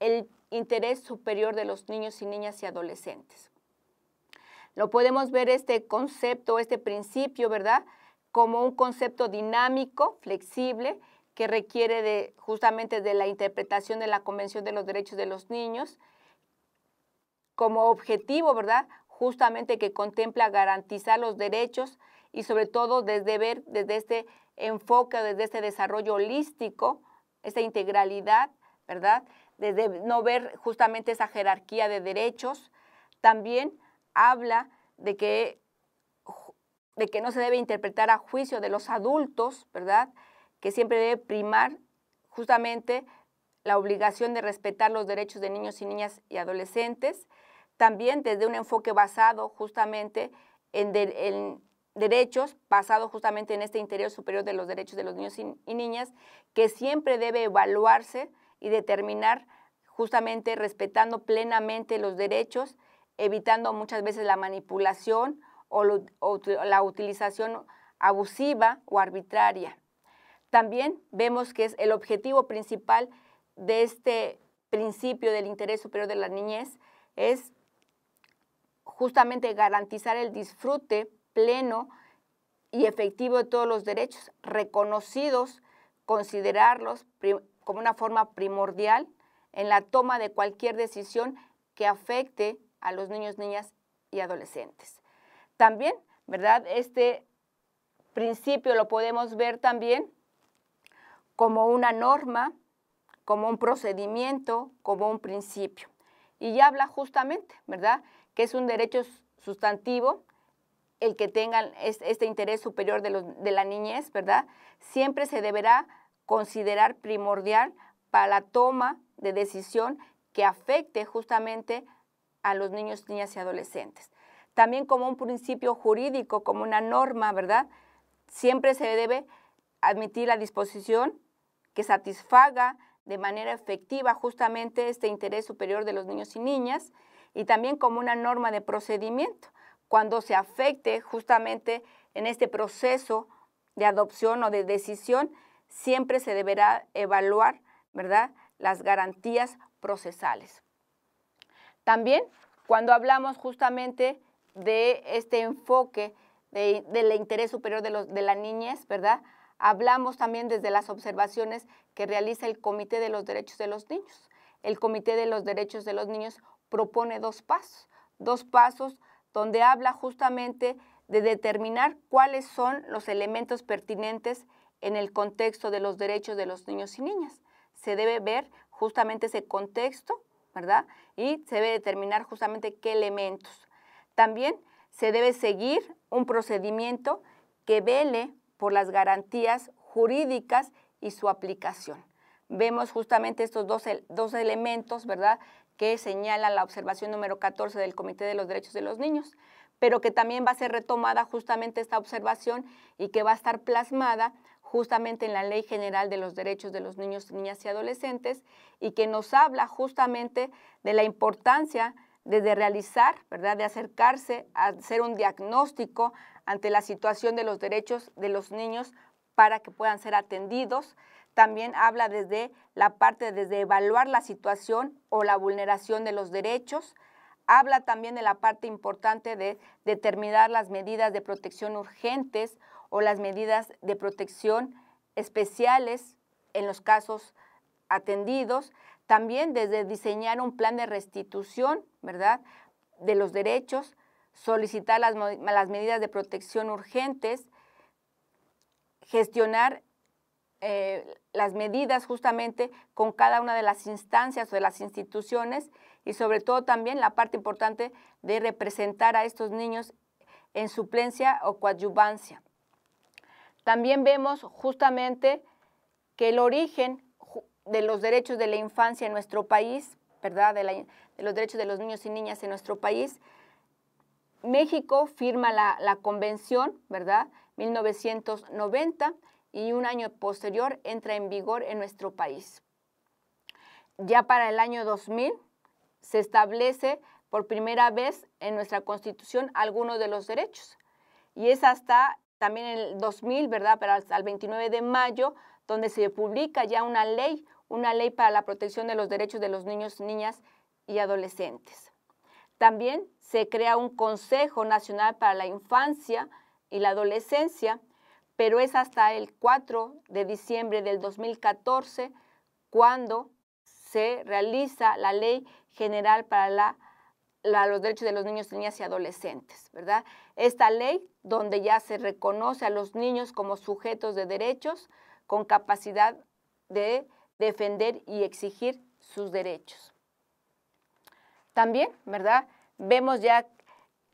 el interés superior de los niños y niñas y adolescentes. Lo podemos ver este concepto, este principio, ¿verdad? Como un concepto dinámico, flexible, que requiere de, justamente de la interpretación de la Convención de los Derechos de los Niños como objetivo, ¿verdad? Justamente que contempla garantizar los derechos y sobre todo desde ver, desde este enfoque, desde este desarrollo holístico, esa integralidad, ¿verdad? Desde no ver justamente esa jerarquía de derechos, también habla de que, no se debe interpretar a juicio de los adultos, ¿verdad? Que siempre debe primar justamente la obligación de respetar los derechos de niños y niñas y adolescentes, también desde un enfoque basado justamente en, derechos, basado justamente en este interior superior de los derechos de los niños y niñas, que siempre debe evaluarse y determinar justamente respetando plenamente los derechos evitando muchas veces la manipulación o, la utilización abusiva o arbitraria. También vemos que es el objetivo principal de este principio del interés superior de la niñez es justamente garantizar el disfrute pleno y efectivo de todos los derechos reconocidos, considerarlos como una forma primordial en la toma de cualquier decisión que afecte a los niños, niñas y adolescentes. También, ¿verdad? Este principio lo podemos ver también como una norma, como un procedimiento, como un principio. Y ya habla justamente, ¿verdad?, que es un derecho sustantivo el que tengan este interés superior de, de la niñez, ¿verdad? Siempre se deberá considerar primordial para la toma de decisión que afecte justamente a los niños, niñas y adolescentes. También como un principio jurídico, como una norma, ¿verdad? Siempre se debe admitir la disposición que satisfaga de manera efectiva justamente este interés superior de los niños y niñas y también como una norma de procedimiento. Cuando se afecte justamente en este proceso de adopción o de decisión, siempre se deberá evaluar, ¿verdad?, las garantías procesales. También cuando hablamos justamente de este enfoque del interés superior de, los, de la niñez, ¿verdad? Hablamos también desde las observaciones que realiza el Comité de los Derechos de los Niños. El Comité de los Derechos de los Niños propone dos pasos, dos pasos donde habla justamente de determinar cuáles son los elementos pertinentes en el contexto de los derechos de los niños y niñas. Se debe ver justamente ese contexto ¿verdad? Y se debe determinar justamente qué elementos. También se debe seguir un procedimiento que vele por las garantías jurídicas y su aplicación. Vemos justamente estos dos, elementos, ¿verdad?, que señala la observación número 14 del Comité de los Derechos de los Niños, pero que también va a ser retomada justamente esta observación y que va a estar plasmada justamente en la Ley General de los Derechos de los Niños, Niñas y Adolescentes y que nos habla justamente de la importancia de, realizar, ¿verdad? de acercarse a hacer un diagnóstico ante la situación de los derechos de los niños para que puedan ser atendidos. También habla desde la parte desde evaluar la situación o la vulneración de los derechos, habla también de la parte importante de determinar las medidas de protección urgentes o las medidas de protección especiales en los casos atendidos, también desde diseñar un plan de restitución, ¿verdad?, de los derechos, solicitar las, medidas de protección urgentes, gestionar eh, las medidas justamente con cada una de las instancias o de las instituciones y sobre todo también la parte importante de representar a estos niños en suplencia o coadyuvancia. También vemos justamente que el origen de los derechos de la infancia en nuestro país, ¿verdad? De, los derechos de los niños y niñas en nuestro país, México firma la, convención, ¿verdad? 1990 y un año posterior entra en vigor en nuestro país. Ya para el año 2000 se establece por primera vez en nuestra Constitución algunos de los derechos. Y es hasta también en el 2000, ¿verdad? Pero hasta 29 de mayo, donde se publica ya una ley, una ley para la protección de los derechos de los niños, niñas y adolescentes. También se crea un Consejo Nacional para la Infancia y la Adolescencia, pero es hasta el 4 de diciembre del 2014 cuando se realiza la Ley General para la los derechos de los niños, niñas y adolescentes, ¿verdad? Esta ley, donde ya se reconoce a los niños como sujetos de derechos con capacidad de defender y exigir sus derechos. También, ¿verdad? Vemos ya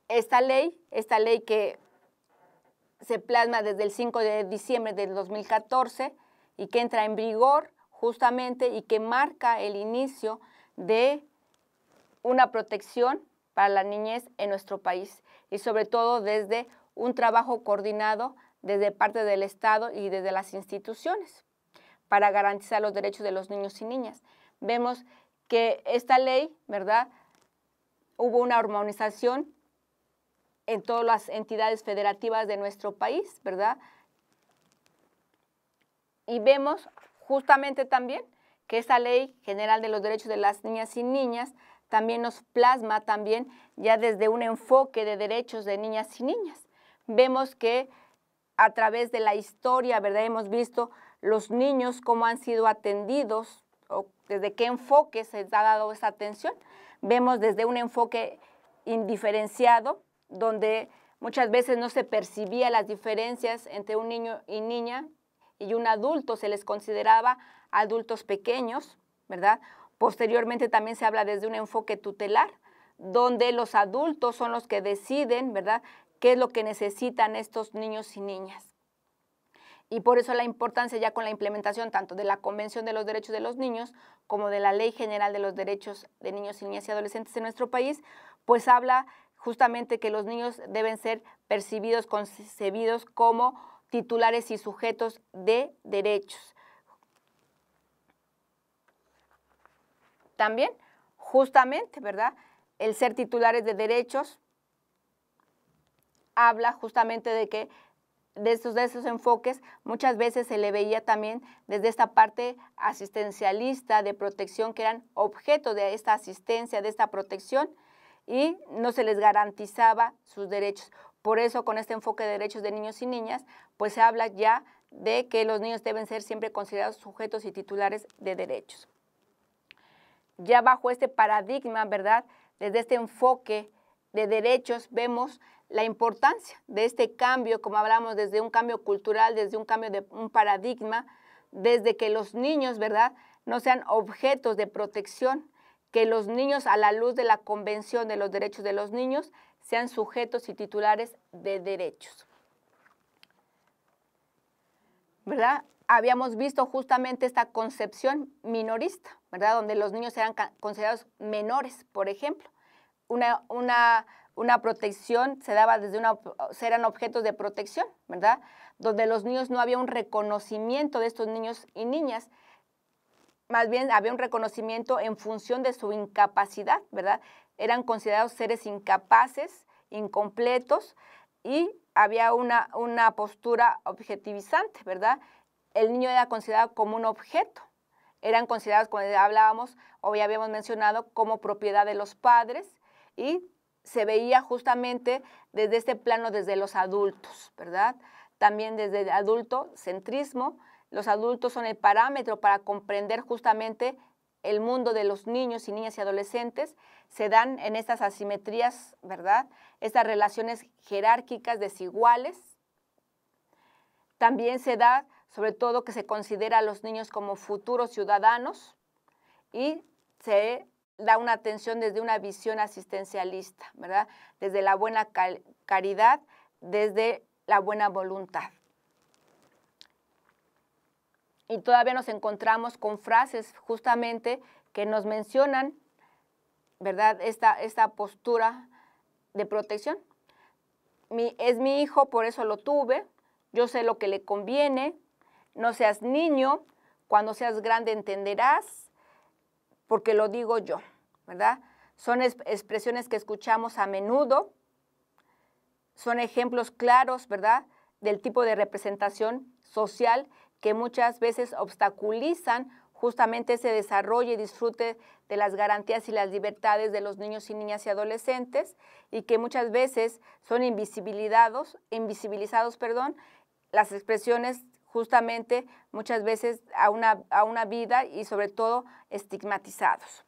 esta ley, esta ley que se plasma desde el 5 de diciembre del 2014 y que entra en vigor justamente y que marca el inicio de una protección para la niñez en nuestro país y sobre todo desde un trabajo coordinado desde parte del Estado y desde las instituciones para garantizar los derechos de los niños y niñas. Vemos que esta ley, ¿verdad? Hubo una armonización en todas las entidades federativas de nuestro país, ¿verdad? Y vemos justamente también que esta ley general de los derechos de las niñas y niñas también nos plasma también ya desde un enfoque de derechos de niñas y niñas. Vemos que a través de la historia, ¿verdad? Hemos visto los niños cómo han sido atendidos o desde qué enfoque se ha dado esa atención. Vemos desde un enfoque indiferenciado, donde muchas veces no se percibía las diferencias entre un niño y niña y un adulto, se les consideraba adultos pequeños, ¿verdad? Posteriormente también se habla desde un enfoque tutelar, donde los adultos son los que deciden, ¿verdad?, qué es lo que necesitan estos niños y niñas. Y por eso la importancia ya con la implementación tanto de la Convención de los Derechos de los Niños como de la Ley General de los Derechos de Niños y Niñas y Adolescentes en nuestro país, pues habla justamente que los niños deben ser percibidos, concebidos como titulares y sujetos de derechos. también, justamente, ¿verdad? El ser titulares de derechos habla justamente de que de estos, de esos enfoques muchas veces se le veía también desde esta parte asistencialista de protección que eran objeto de esta asistencia, de esta protección y no se les garantizaba sus derechos. Por eso con este enfoque de derechos de niños y niñas, pues se habla ya de que los niños deben ser siempre considerados sujetos y titulares de derechos ya bajo este paradigma, ¿verdad? Desde este enfoque de derechos vemos la importancia de este cambio, como hablamos, desde un cambio cultural, desde un cambio de un paradigma, desde que los niños, ¿verdad?, no sean objetos de protección, que los niños, a la luz de la Convención de los Derechos de los Niños, sean sujetos y titulares de derechos. ¿Verdad? habíamos visto justamente esta concepción minorista, ¿verdad? Donde los niños eran considerados menores, por ejemplo. Una, una, una protección se daba desde una, eran objetos de protección, ¿verdad? Donde los niños no había un reconocimiento de estos niños y niñas, más bien había un reconocimiento en función de su incapacidad, ¿verdad? Eran considerados seres incapaces, incompletos y había una, una postura objetivizante, ¿verdad? el niño era considerado como un objeto. Eran considerados, cuando hablábamos, o ya habíamos mencionado, como propiedad de los padres y se veía justamente desde este plano, desde los adultos, ¿verdad? También desde el adulto, centrismo. Los adultos son el parámetro para comprender justamente el mundo de los niños y niñas y adolescentes se dan en estas asimetrías, ¿verdad? Estas relaciones jerárquicas desiguales. También se da sobre todo que se considera a los niños como futuros ciudadanos y se da una atención desde una visión asistencialista, ¿verdad? Desde la buena caridad, desde la buena voluntad. Y todavía nos encontramos con frases justamente que nos mencionan, ¿verdad? Esta, postura de protección. es mi hijo, por eso lo tuve, yo sé lo que le conviene, no seas niño, cuando seas grande entenderás, porque lo digo yo, ¿verdad? Son expresiones que escuchamos a menudo, son ejemplos claros, ¿verdad?, del tipo de representación social que muchas veces obstaculizan justamente ese desarrollo y disfrute de las garantías y las libertades de los niños y niñas y adolescentes y que muchas veces son invisibilizados, invisibilizados perdón, las expresiones justamente muchas veces a una, a una vida y sobre todo estigmatizados.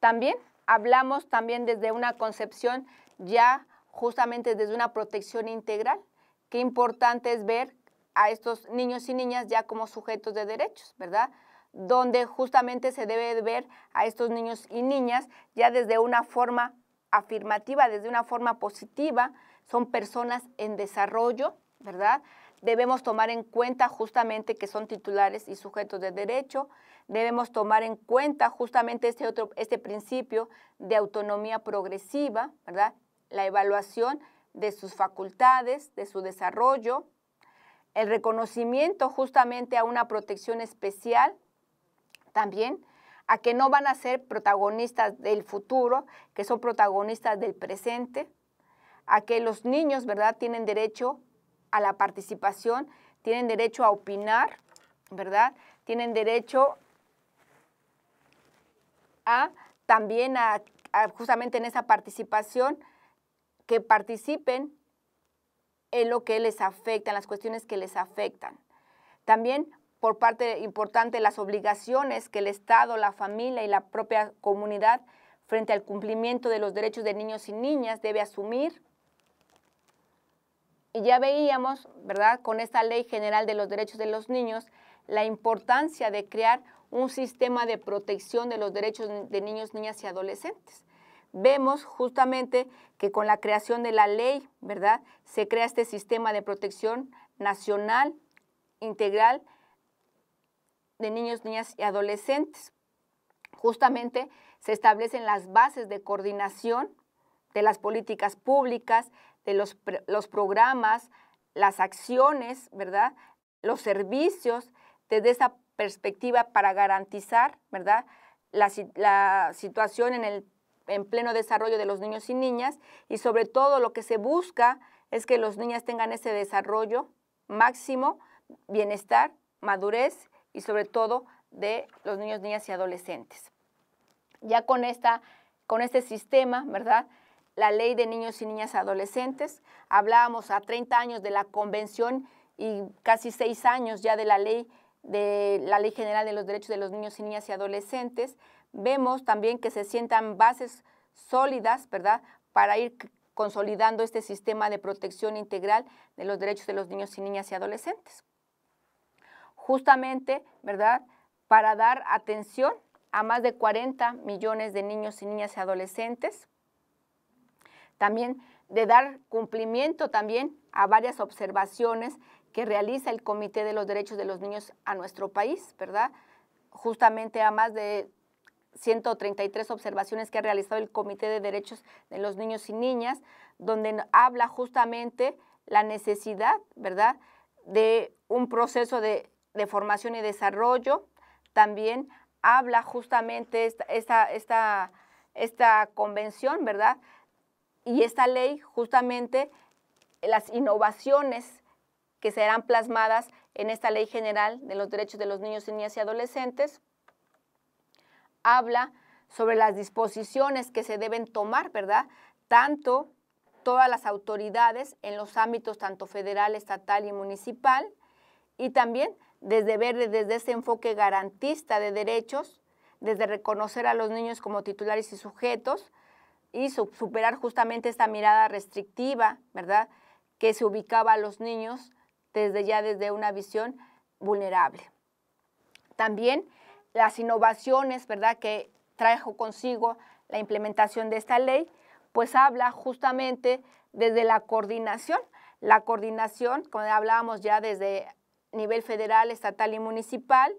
También hablamos también desde una concepción ya justamente desde una protección integral. Qué importante es ver a estos niños y niñas ya como sujetos de derechos, ¿verdad? Donde justamente se debe ver a estos niños y niñas ya desde una forma afirmativa, desde una forma positiva, son personas en desarrollo, ¿verdad? Debemos tomar en cuenta justamente que son titulares y sujetos de derecho. Debemos tomar en cuenta justamente este, este, principio de autonomía progresiva, ¿verdad? La evaluación de sus facultades, de su desarrollo, el reconocimiento justamente a una protección especial también, a que no van a ser protagonistas del futuro, que son protagonistas del presente, a que los niños, ¿verdad?, tienen derecho a la participación, tienen derecho a opinar, ¿verdad? Tienen derecho a también a, justamente en esa participación que participen en lo que les afecta, en las cuestiones que les afectan. También por parte importante las obligaciones que el Estado, la familia y la propia comunidad frente al cumplimiento de los derechos de niños y niñas debe asumir, y ya veíamos, ¿verdad?, con esta ley general de los derechos de los niños, la importancia de crear un sistema de protección de los derechos de niños, niñas y adolescentes. Vemos justamente que con la creación de la ley, ¿verdad?, se crea este sistema de protección nacional, integral, de niños, niñas y adolescentes. Justamente se establecen las bases de coordinación de las políticas públicas, de los, los programas, las acciones, ¿verdad? Los servicios desde esa perspectiva para garantizar, ¿verdad? La, situación en pleno desarrollo de los niños y niñas y sobre todo lo que se busca es que los niños tengan ese desarrollo máximo, bienestar, madurez y sobre todo de los niños, niñas y adolescentes. Ya con, esta, con este sistema, ¿verdad? la ley de niños y niñas adolescentes, hablábamos a 30 años de la convención y casi 6 años ya de la ley de la Ley General de los Derechos de los Niños y Niñas y Adolescentes, vemos también que se sientan bases sólidas, ¿verdad?, para ir consolidando este sistema de protección integral de los derechos de los niños y niñas y adolescentes. Justamente, ¿verdad?, para dar atención a más de 40 millones de niños y niñas y adolescentes, también de dar cumplimiento también a varias observaciones que realiza el Comité de los Derechos de los Niños a nuestro país, ¿verdad? Justamente a más de 133 observaciones que ha realizado el Comité de Derechos de los Niños y Niñas, donde habla justamente la necesidad, ¿verdad?, de un proceso de, formación y desarrollo. También habla justamente esta, esta convención, ¿verdad?, y esta ley justamente las innovaciones que serán plasmadas en esta ley general de los derechos de los niños, niñas y adolescentes, habla sobre las disposiciones que se deben tomar, ¿verdad? Tanto todas las autoridades en los ámbitos tanto federal, estatal y municipal, y también desde ver desde ese enfoque garantista de derechos, desde reconocer a los niños como titulares y sujetos, y superar justamente esta mirada restrictiva, ¿verdad? Que se ubicaba a los niños desde ya desde una visión vulnerable. También las innovaciones, ¿verdad? Que trajo consigo la implementación de esta ley, pues habla justamente desde la coordinación, la coordinación, como hablábamos ya desde nivel federal, estatal y municipal,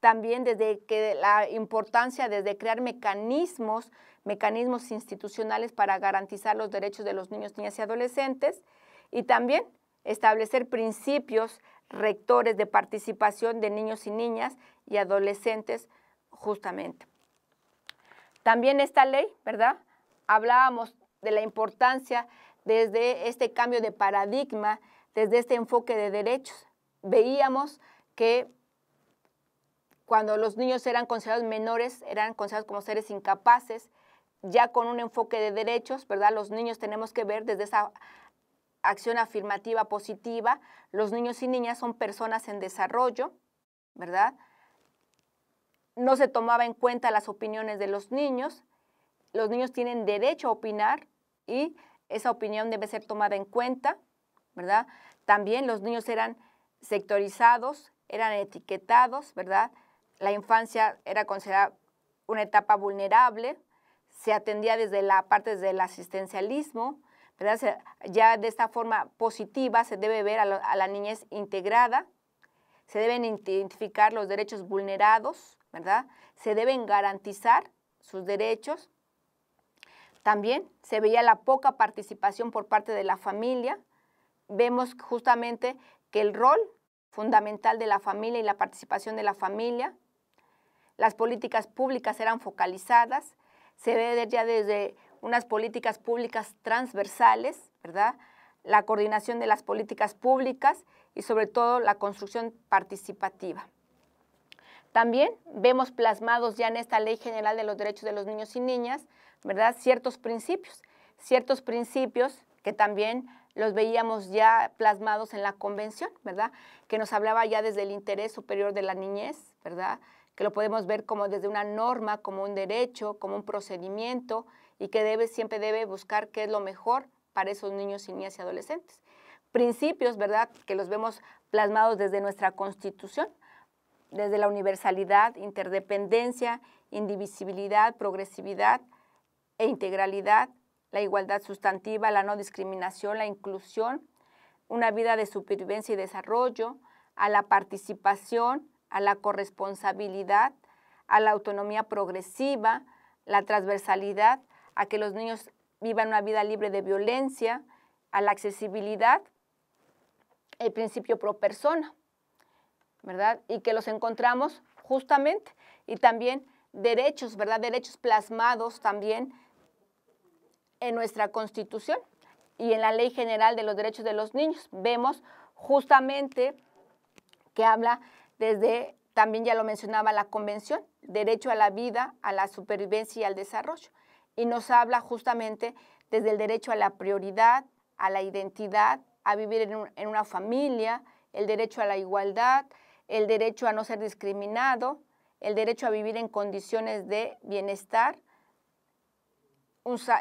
también desde que la importancia desde crear mecanismos mecanismos institucionales para garantizar los derechos de los niños, niñas y adolescentes y también establecer principios rectores de participación de niños y niñas y adolescentes justamente. También esta ley, ¿verdad? Hablábamos de la importancia desde este cambio de paradigma, desde este enfoque de derechos. Veíamos que cuando los niños eran considerados menores, eran considerados como seres incapaces, ya con un enfoque de derechos, ¿verdad? Los niños tenemos que ver desde esa acción afirmativa positiva. Los niños y niñas son personas en desarrollo, ¿verdad? No se tomaba en cuenta las opiniones de los niños. Los niños tienen derecho a opinar y esa opinión debe ser tomada en cuenta, ¿verdad? También los niños eran sectorizados, eran etiquetados, ¿verdad? La infancia era considerada una etapa vulnerable, se atendía desde la parte del asistencialismo, ¿verdad? ya de esta forma positiva se debe ver a, la niñez integrada, se deben identificar los derechos vulnerados, ¿verdad? se deben garantizar sus derechos. También se veía la poca participación por parte de la familia. Vemos justamente que el rol fundamental de la familia y la participación de la familia, las políticas públicas eran focalizadas, se ve ya desde unas políticas públicas transversales, ¿verdad? La coordinación de las políticas públicas y sobre todo la construcción participativa. También vemos plasmados ya en esta Ley General de los Derechos de los Niños y Niñas, ¿verdad? Ciertos principios, ciertos principios que también los veíamos ya plasmados en la convención, ¿verdad? Que nos hablaba ya desde el interés superior de la niñez, ¿verdad? que lo podemos ver como desde una norma, como un derecho, como un procedimiento y que siempre debe buscar qué es lo mejor para esos niños y niñas y adolescentes. Principios, ¿verdad?, que los vemos plasmados desde nuestra Constitución, desde la universalidad, interdependencia, indivisibilidad, progresividad e integralidad, la igualdad sustantiva, la no discriminación, la inclusión, una vida de supervivencia y desarrollo, a la participación, a la corresponsabilidad, a la autonomía progresiva, la transversalidad, a que los niños vivan una vida libre de violencia, a la accesibilidad, el principio pro persona, ¿verdad? Y que los encontramos justamente y también derechos, ¿verdad? Derechos plasmados también en nuestra Constitución y en la Ley General de los Derechos de los Niños. Vemos justamente que habla desde, también ya lo mencionaba la Convención, derecho a la vida, a la supervivencia y al desarrollo. Y nos habla justamente desde el derecho a la prioridad, a la identidad, a vivir en, una familia, el derecho a la igualdad, el derecho a no ser discriminado, el derecho a vivir en condiciones de bienestar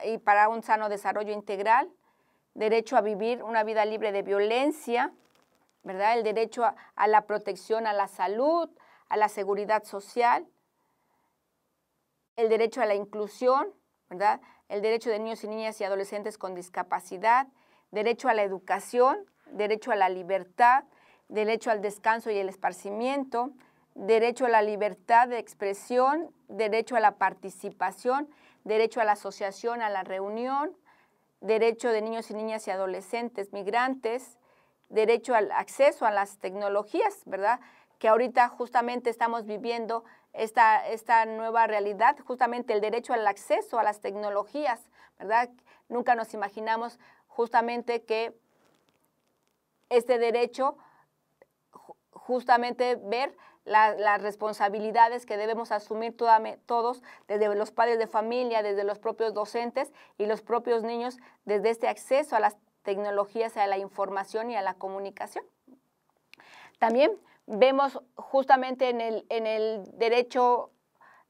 y para un sano desarrollo integral, derecho a vivir una vida libre de violencia, el derecho a, la protección, a la salud, a la seguridad social, el derecho a la inclusión, El derecho de niños y niñas y adolescentes con discapacidad, derecho a la educación, derecho a la libertad, derecho al descanso y el esparcimiento, derecho a la libertad de expresión, derecho a la participación, derecho a la asociación, a la reunión, derecho de niños y niñas y adolescentes migrantes, derecho al acceso a las tecnologías, ¿verdad? Que ahorita justamente estamos viviendo esta, esta nueva realidad, justamente el derecho al acceso a las tecnologías, ¿verdad? Nunca nos imaginamos justamente que este derecho, justamente ver las responsabilidades que debemos asumir todos, desde los padres de familia, desde los propios docentes y los propios niños, desde este acceso a las tecnologías a la información y a la comunicación. También vemos justamente en el, en el derecho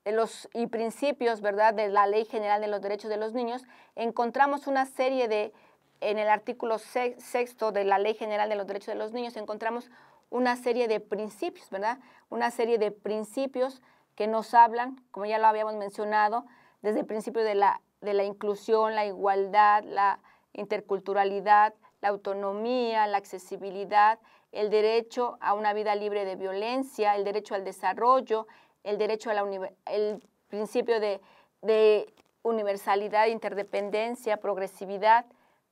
de los, y principios ¿verdad? de la Ley General de los Derechos de los Niños, encontramos una serie de, en el artículo sexto de la Ley General de los Derechos de los Niños, encontramos una serie de principios, ¿verdad? Una serie de principios que nos hablan, como ya lo habíamos mencionado, desde el principio de la, de la inclusión, la igualdad, la interculturalidad, la autonomía, la accesibilidad, el derecho a una vida libre de violencia, el derecho al desarrollo, el derecho a la el principio de, universalidad, interdependencia, progresividad.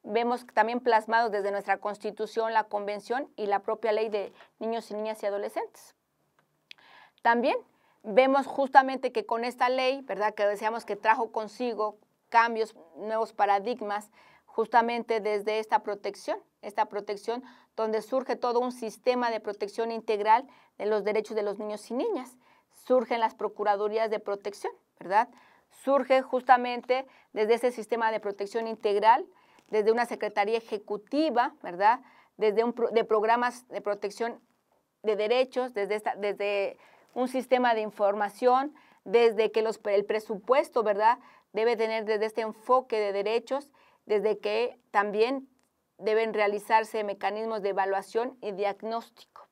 Vemos también plasmados desde nuestra Constitución, la Convención y la propia ley de niños y niñas y adolescentes. También vemos justamente que con esta ley, ¿verdad? Que decíamos que trajo consigo cambios, nuevos paradigmas, justamente desde esta protección, esta protección donde surge todo un sistema de protección integral de los derechos de los niños y niñas. Surgen las Procuradurías de Protección, ¿verdad? Surge justamente desde ese sistema de protección integral, desde una Secretaría Ejecutiva, ¿verdad? Desde un de programas de protección de derechos, desde, desde un sistema de información, desde que los, el presupuesto, ¿verdad? Debe tener desde este enfoque de derechos desde que también deben realizarse mecanismos de evaluación y diagnóstico.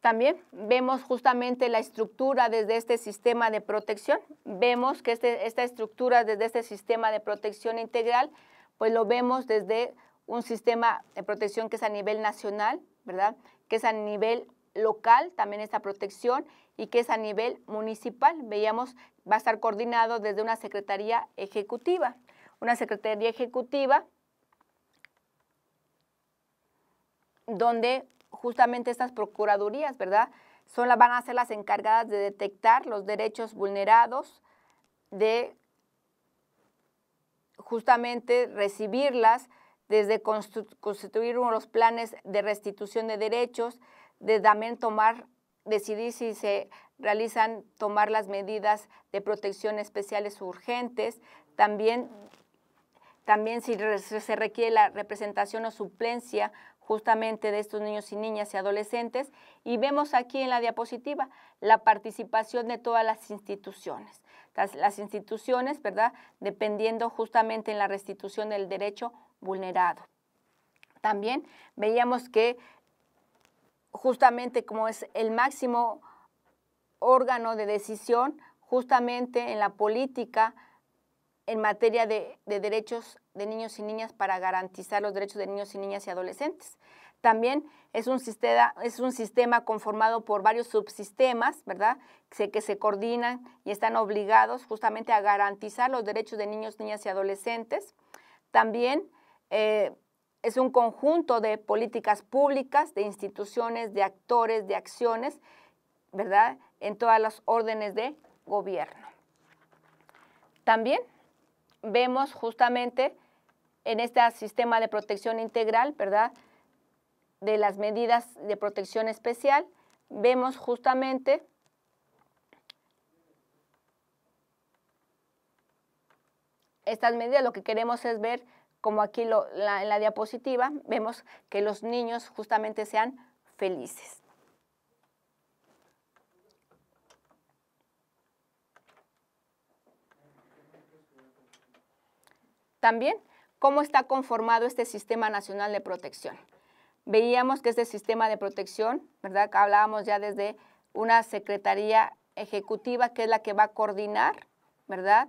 También vemos justamente la estructura desde este sistema de protección. Vemos que este, esta estructura desde este sistema de protección integral, pues lo vemos desde un sistema de protección que es a nivel nacional, ¿verdad? Que es a nivel local también esta protección y que es a nivel municipal. Veíamos, va a estar coordinado desde una secretaría ejecutiva. Una secretaría ejecutiva donde justamente estas procuradurías, ¿verdad? Son las van a ser las encargadas de detectar los derechos vulnerados, de justamente recibirlas, desde constituir unos planes de restitución de derechos, de también tomar, decidir si se realizan, tomar las medidas de protección especiales urgentes, también, también si se requiere la representación o suplencia justamente de estos niños y niñas y adolescentes. Y vemos aquí en la diapositiva la participación de todas las instituciones. las instituciones, ¿verdad? Dependiendo justamente en la restitución del derecho vulnerado. También veíamos que justamente como es el máximo órgano de decisión, justamente en la política en materia de, derechos de niños y niñas para garantizar los derechos de niños y niñas y adolescentes. También es un sistema, conformado por varios subsistemas, ¿verdad? Que se, que se coordinan y están obligados justamente a garantizar los derechos de niños, niñas y adolescentes. También eh, es un conjunto de políticas públicas, de instituciones, de actores, de acciones, ¿verdad? En todas las órdenes de gobierno. También vemos justamente en este sistema de protección integral, ¿verdad? De las medidas de protección especial, vemos justamente estas medidas, lo que queremos es ver como aquí en la diapositiva, vemos que los niños justamente sean felices. También, ¿cómo está conformado este Sistema Nacional de Protección? Veíamos que este sistema de protección, ¿verdad? Hablábamos ya desde una secretaría ejecutiva que es la que va a coordinar, ¿verdad?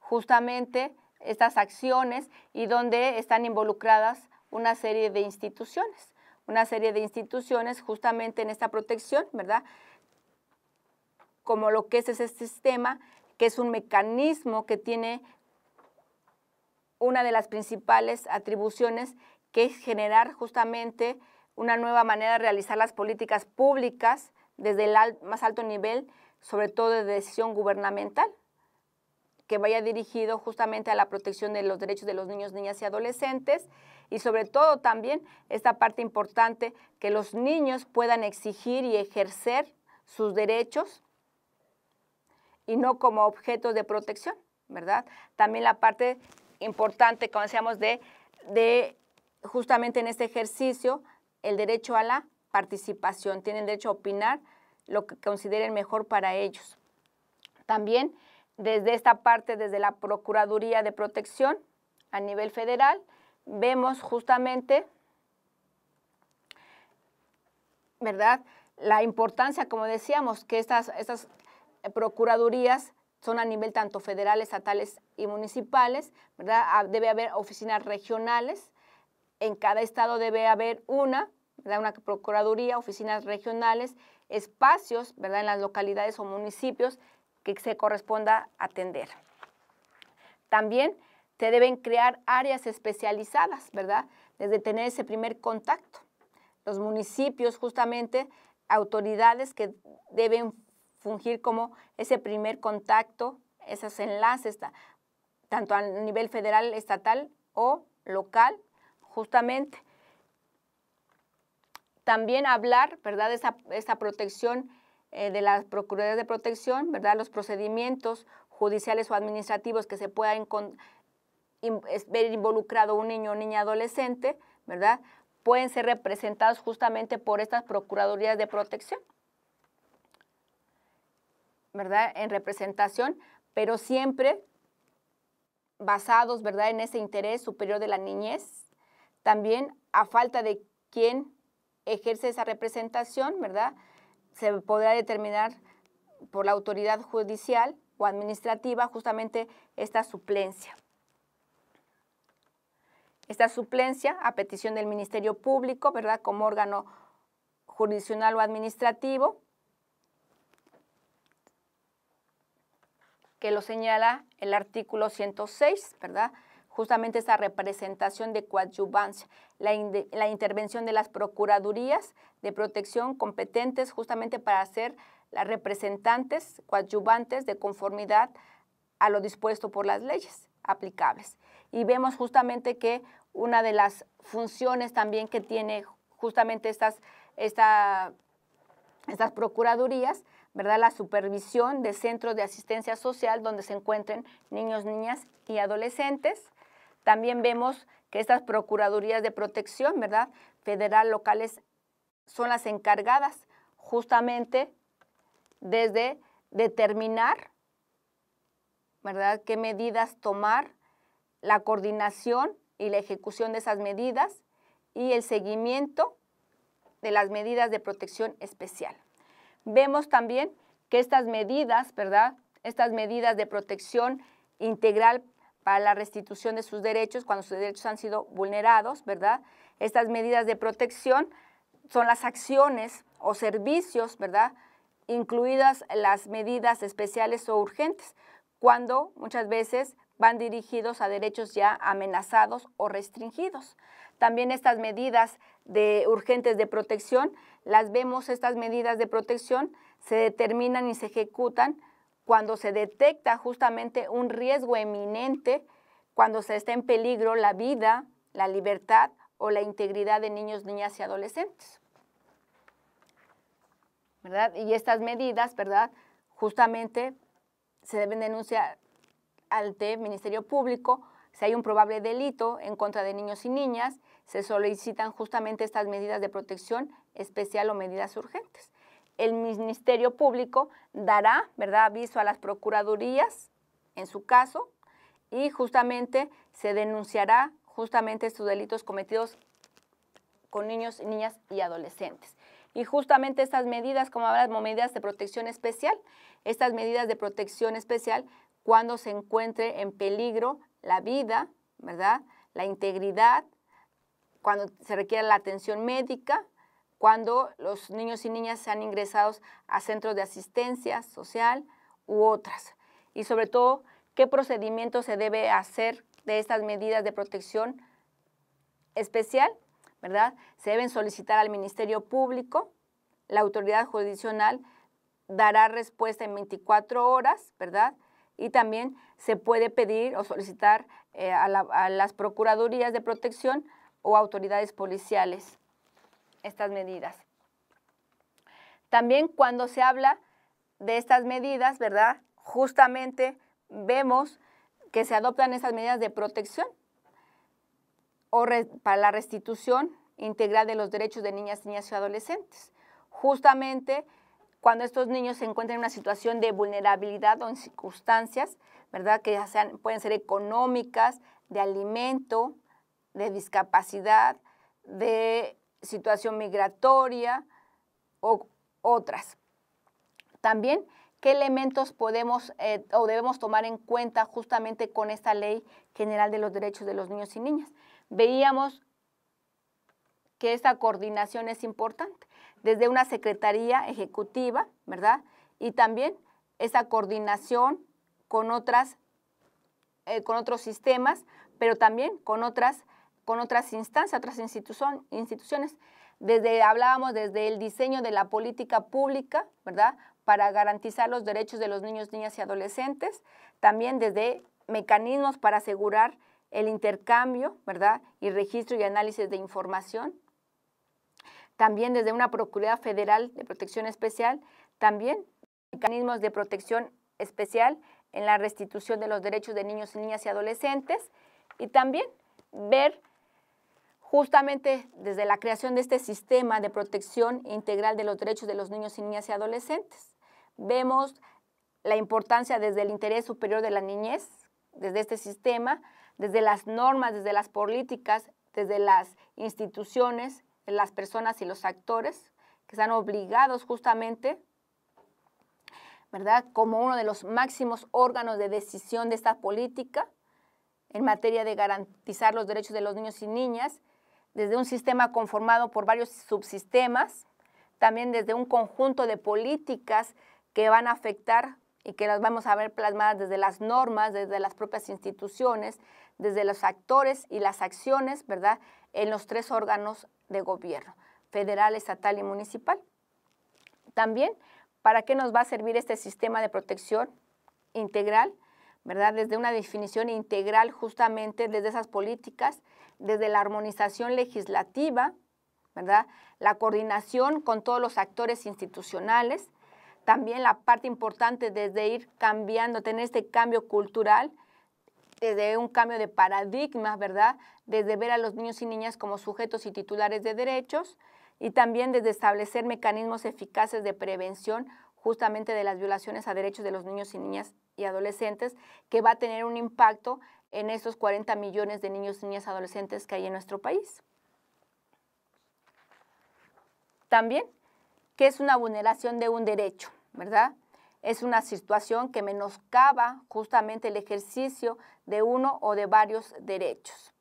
Justamente estas acciones y donde están involucradas una serie de instituciones, una serie de instituciones justamente en esta protección, ¿verdad? Como lo que es ese sistema, que es un mecanismo que tiene una de las principales atribuciones, que es generar justamente una nueva manera de realizar las políticas públicas desde el más alto nivel, sobre todo de decisión gubernamental, que vaya dirigido justamente a la protección de los derechos de los niños, niñas y adolescentes y sobre todo también esta parte importante que los niños puedan exigir y ejercer sus derechos y no como objetos de protección, ¿verdad? También la parte importante, como decíamos, de, de justamente en este ejercicio, el derecho a la participación, tienen derecho a opinar lo que consideren mejor para ellos. También desde esta parte, desde la Procuraduría de Protección a nivel federal, vemos justamente, ¿verdad? La importancia, como decíamos, que estas, eh, procuradurías son a nivel tanto federales, estatales y municipales, ¿verdad? Ah, debe haber oficinas regionales, en cada estado debe haber una, Una procuraduría, oficinas regionales, espacios, ¿verdad? En las localidades o municipios que se corresponda atender. También se deben crear áreas especializadas, ¿verdad? Desde tener ese primer contacto. Los municipios, justamente, autoridades que deben fungir como ese primer contacto, esos enlaces, tanto a nivel federal, estatal o local, justamente. También hablar, ¿verdad?, esa, esa protección eh, de las Procuradurías de Protección, ¿verdad? Los procedimientos judiciales o administrativos que se puedan ver involucrado un niño o niña adolescente, ¿verdad? Pueden ser representados justamente por estas Procuradurías de Protección, ¿verdad? En representación, pero siempre basados, ¿verdad?, en ese interés superior de la niñez. También a falta de quien ejerce esa representación, ¿verdad? se podrá determinar por la autoridad judicial o administrativa justamente esta suplencia. Esta suplencia a petición del Ministerio Público, ¿verdad? Como órgano jurisdiccional o administrativo, que lo señala el artículo 106, ¿verdad? justamente esa representación de coadyuvancia, la, intervención de las procuradurías de protección competentes justamente para ser las representantes coadyuvantes de conformidad a lo dispuesto por las leyes aplicables. Y vemos justamente que una de las funciones también que tiene justamente estas, estas procuradurías, ¿verdad? La supervisión de centros de asistencia social donde se encuentren niños, niñas y adolescentes, también vemos que estas Procuradurías de Protección, ¿verdad? Federal, locales, son las encargadas justamente desde determinar, ¿verdad?, qué medidas tomar, la coordinación y la ejecución de esas medidas y el seguimiento de las medidas de protección especial. Vemos también que estas medidas, ¿verdad?, estas medidas de protección integral para la restitución de sus derechos cuando sus derechos han sido vulnerados, ¿verdad? Estas medidas de protección son las acciones o servicios, ¿verdad? Incluidas las medidas especiales o urgentes, cuando muchas veces van dirigidos a derechos ya amenazados o restringidos. También estas medidas de urgentes de protección, las vemos, estas medidas de protección se determinan y se ejecutan cuando se detecta justamente un riesgo eminente, cuando se está en peligro la vida, la libertad o la integridad de niños, niñas y adolescentes. ¿Verdad? Y estas medidas, ¿verdad? Justamente se deben denunciar al Ministerio Público si hay un probable delito en contra de niños y niñas, se solicitan justamente estas medidas de protección especial o medidas urgentes el Ministerio Público dará, ¿verdad?, aviso a las procuradurías, en su caso, y justamente se denunciará justamente estos delitos cometidos con niños, niñas y adolescentes. Y justamente estas medidas, como hablamos, medidas de protección especial, estas medidas de protección especial cuando se encuentre en peligro la vida, ¿verdad? La integridad, cuando se requiere la atención médica, cuando los niños y niñas han ingresados a centros de asistencia social u otras. Y sobre todo, qué procedimiento se debe hacer de estas medidas de protección especial, ¿verdad? Se deben solicitar al Ministerio Público, la autoridad jurisdiccional dará respuesta en 24 horas, ¿verdad? Y también se puede pedir o solicitar eh, a las Procuradurías de Protección o autoridades policiales estas medidas. También cuando se habla de estas medidas, ¿verdad? Justamente vemos que se adoptan esas medidas de protección o para la restitución integral de los derechos de niñas, niñas y adolescentes. Justamente cuando estos niños se encuentran en una situación de vulnerabilidad o en circunstancias, ¿verdad? Que ya sean, pueden ser económicas, de alimento, de discapacidad, de situación migratoria o otras. También, ¿qué elementos podemos eh, o debemos tomar en cuenta justamente con esta ley general de los derechos de los niños y niñas? Veíamos que esta coordinación es importante, desde una secretaría ejecutiva, ¿verdad? Y también esa coordinación con otras, eh, con otros sistemas, pero también con otras con otras instancias, otras instituciones. Desde, hablábamos desde el diseño de la política pública, ¿verdad? Para garantizar los derechos de los niños, niñas y adolescentes. También desde mecanismos para asegurar el intercambio, ¿verdad? Y registro y análisis de información. También desde una Procuraduría Federal de Protección Especial, también mecanismos de protección especial en la restitución de los derechos de niños, niñas y adolescentes. Y también ver justamente desde la creación de este sistema de protección integral de los derechos de los niños y niñas y adolescentes. Vemos la importancia desde el interés superior de la niñez, desde este sistema, desde las normas, desde las políticas, desde las instituciones, las personas y los actores que están obligados justamente, ¿verdad?, como uno de los máximos órganos de decisión de esta política en materia de garantizar los derechos de los niños y niñas desde un sistema conformado por varios subsistemas, también desde un conjunto de políticas que van a afectar y que las vamos a ver plasmadas desde las normas, desde las propias instituciones, desde los actores y las acciones, ¿verdad?, en los tres órganos de gobierno, federal, estatal y municipal. También, ¿para qué nos va a servir este sistema de protección integral? ¿Verdad? Desde una definición integral justamente desde esas políticas desde la armonización legislativa, ¿verdad? la coordinación con todos los actores institucionales, también la parte importante desde ir cambiando, tener este cambio cultural, desde un cambio de paradigmas, ¿verdad? Desde ver a los niños y niñas como sujetos y titulares de derechos y también desde establecer mecanismos eficaces de prevención justamente de las violaciones a derechos de los niños y niñas y adolescentes, que va a tener un impacto en esos 40 millones de niños, niñas, adolescentes que hay en nuestro país. También, que es una vulneración de un derecho, ¿verdad? Es una situación que menoscaba justamente el ejercicio de uno o de varios derechos.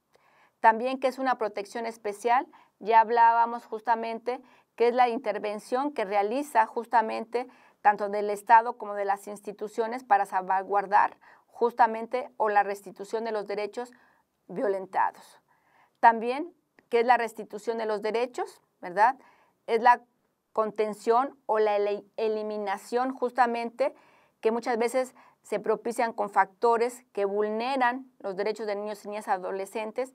También que es una protección especial, ya hablábamos justamente que es la intervención que realiza justamente tanto del Estado como de las instituciones para salvaguardar justamente o la restitución de los derechos violentados. También, ¿qué es la restitución de los derechos? ¿Verdad? Es la contención o la eliminación justamente que muchas veces se propician con factores que vulneran los derechos de niños y niñas adolescentes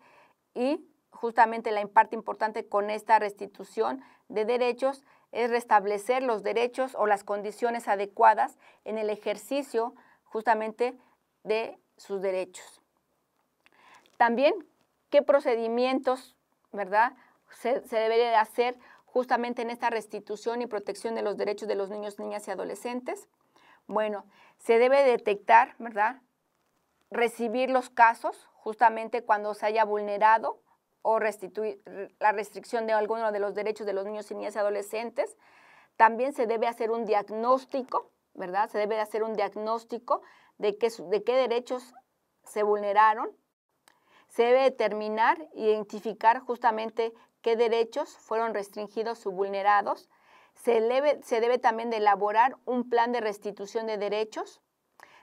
y justamente la parte importante con esta restitución de derechos es restablecer los derechos o las condiciones adecuadas en el ejercicio justamente de sus derechos. También, ¿qué procedimientos, verdad, se, se debería hacer justamente en esta restitución y protección de los derechos de los niños, niñas y adolescentes? Bueno, se debe detectar, ¿verdad? Recibir los casos justamente cuando se haya vulnerado o restituir la restricción de alguno de los derechos de los niños, niñas y adolescentes. También se debe hacer un diagnóstico, ¿verdad? Se debe hacer un diagnóstico de qué, derechos se vulneraron, se debe determinar e identificar justamente qué derechos fueron restringidos o vulnerados. Se debe, se debe, también elaborar un plan de restitución de derechos.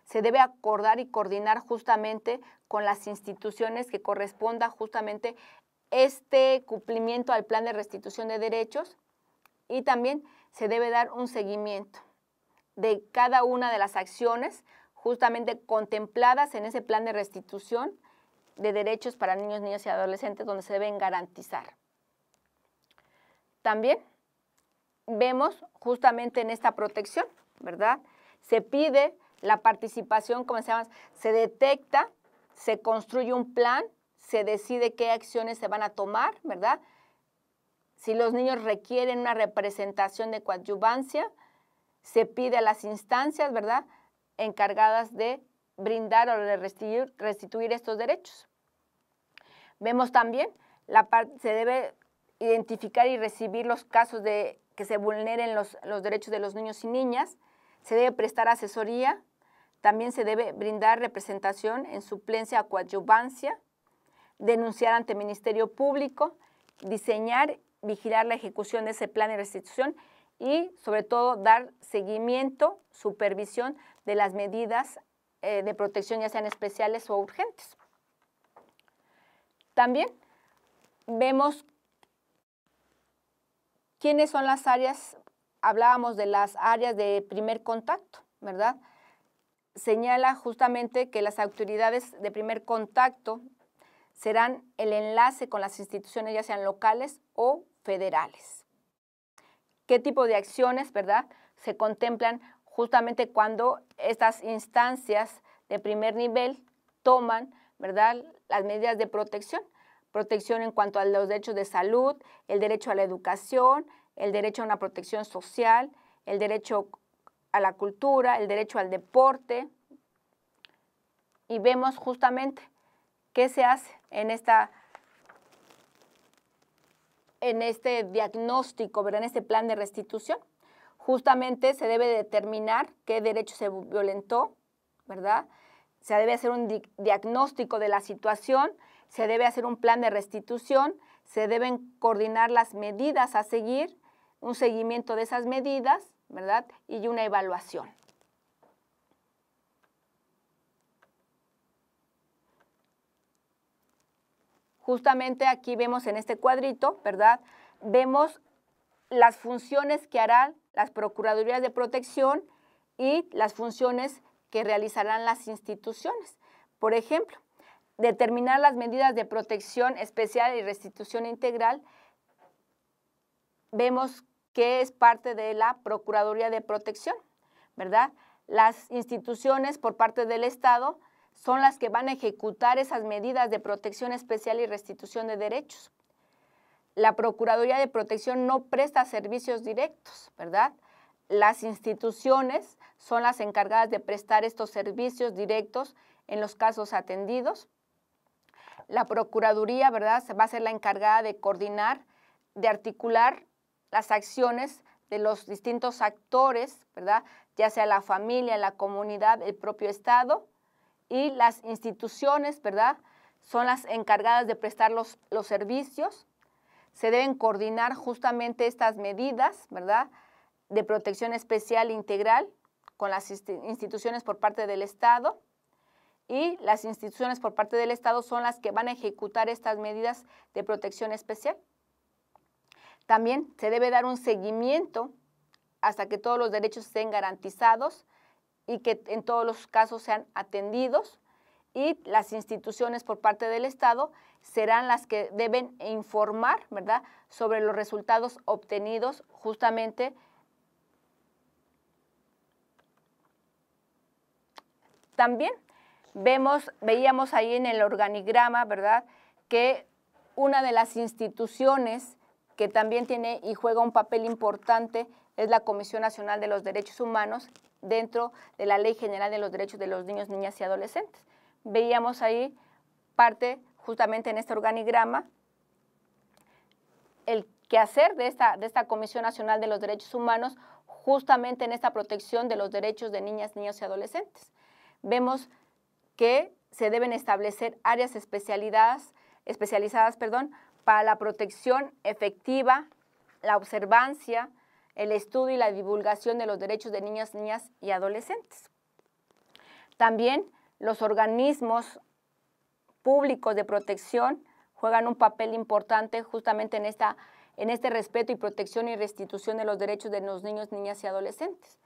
Se debe acordar y coordinar justamente con las instituciones que corresponda justamente este cumplimiento al plan de restitución de derechos. Y también se debe dar un seguimiento de cada una de las acciones justamente contempladas en ese plan de restitución de derechos para niños, niñas y adolescentes donde se deben garantizar. También vemos justamente en esta protección, ¿verdad? Se pide la participación, ¿cómo se llama, se detecta, se construye un plan, se decide qué acciones se van a tomar, ¿verdad? Si los niños requieren una representación de coadyuvancia, se pide a las instancias, ¿verdad? encargadas de brindar o de restituir, estos derechos. Vemos también, la se debe identificar y recibir los casos de que se vulneren los, derechos de los niños y niñas, se debe prestar asesoría, también se debe brindar representación en suplencia o coadyuvancia, denunciar ante el Ministerio Público, diseñar, vigilar la ejecución de ese plan de restitución y sobre todo dar seguimiento, supervisión de las medidas eh, de protección, ya sean especiales o urgentes. También vemos quiénes son las áreas, hablábamos de las áreas de primer contacto, ¿verdad? Señala justamente que las autoridades de primer contacto serán el enlace con las instituciones, ya sean locales o federales. ¿Qué tipo de acciones, verdad? Se contemplan justamente cuando estas instancias de primer nivel toman, ¿verdad?, las medidas de protección. Protección en cuanto a los derechos de salud, el derecho a la educación, el derecho a una protección social, el derecho a la cultura, el derecho al deporte. Y vemos justamente qué se hace en esta en este diagnóstico, ¿verdad? en este plan de restitución justamente se debe determinar qué derecho se violentó, ¿verdad? Se debe hacer un diagnóstico de la situación, se debe hacer un plan de restitución, se deben coordinar las medidas a seguir, un seguimiento de esas medidas, ¿verdad? Y una evaluación. justamente aquí vemos en este cuadrito, ¿verdad? Vemos las funciones que hará las Procuradurías de Protección y las funciones que realizarán las instituciones. Por ejemplo, determinar las medidas de protección especial y restitución integral. Vemos que es parte de la Procuraduría de Protección, ¿verdad? Las instituciones por parte del Estado son las que van a ejecutar esas medidas de protección especial y restitución de derechos la Procuraduría de Protección no presta servicios directos, ¿verdad? Las instituciones son las encargadas de prestar estos servicios directos en los casos atendidos. La Procuraduría, ¿verdad?, va a ser la encargada de coordinar, de articular las acciones de los distintos actores, ¿verdad?, ya sea la familia, la comunidad, el propio Estado y las instituciones, ¿verdad?, son las encargadas de prestar los, los servicios se deben coordinar justamente estas medidas, ¿verdad? De protección especial integral con las instituciones por parte del Estado y las instituciones por parte del Estado son las que van a ejecutar estas medidas de protección especial. También se debe dar un seguimiento hasta que todos los derechos estén garantizados y que en todos los casos sean atendidos y las instituciones por parte del Estado serán las que deben informar, ¿verdad?, sobre los resultados obtenidos justamente también vemos, veíamos ahí en el organigrama, ¿verdad?, que una de las instituciones que también tiene y juega un papel importante es la Comisión Nacional de los Derechos Humanos dentro de la Ley General de los Derechos de los Niños, Niñas y Adolescentes veíamos ahí parte justamente en este organigrama el quehacer de esta, de esta Comisión Nacional de los Derechos Humanos justamente en esta protección de los derechos de niñas, niños y adolescentes. Vemos que se deben establecer áreas especializadas, especializadas perdón, para la protección efectiva, la observancia, el estudio y la divulgación de los derechos de niñas, niñas y adolescentes. También los organismos públicos de protección juegan un papel importante justamente en, esta, en este respeto y protección y restitución de los derechos de los niños, niñas y adolescentes.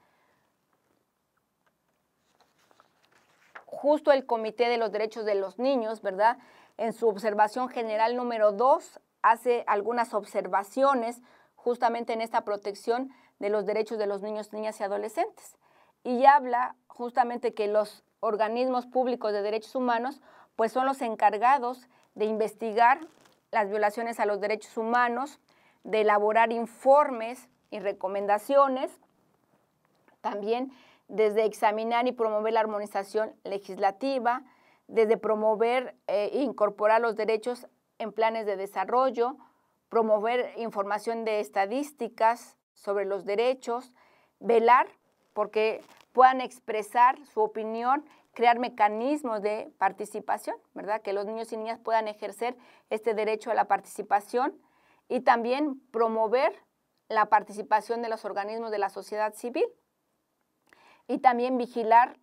Justo el Comité de los Derechos de los Niños, ¿verdad? En su observación general número 2 hace algunas observaciones justamente en esta protección de los derechos de los niños, niñas y adolescentes y habla justamente que los organismos públicos de derechos humanos pues son los encargados de investigar las violaciones a los derechos humanos, de elaborar informes y recomendaciones, también desde examinar y promover la armonización legislativa, desde promover e incorporar los derechos en planes de desarrollo, promover información de estadísticas sobre los derechos, velar porque puedan expresar su opinión, crear mecanismos de participación, ¿verdad? Que los niños y niñas puedan ejercer este derecho a la participación y también promover la participación de los organismos de la sociedad civil y también vigilar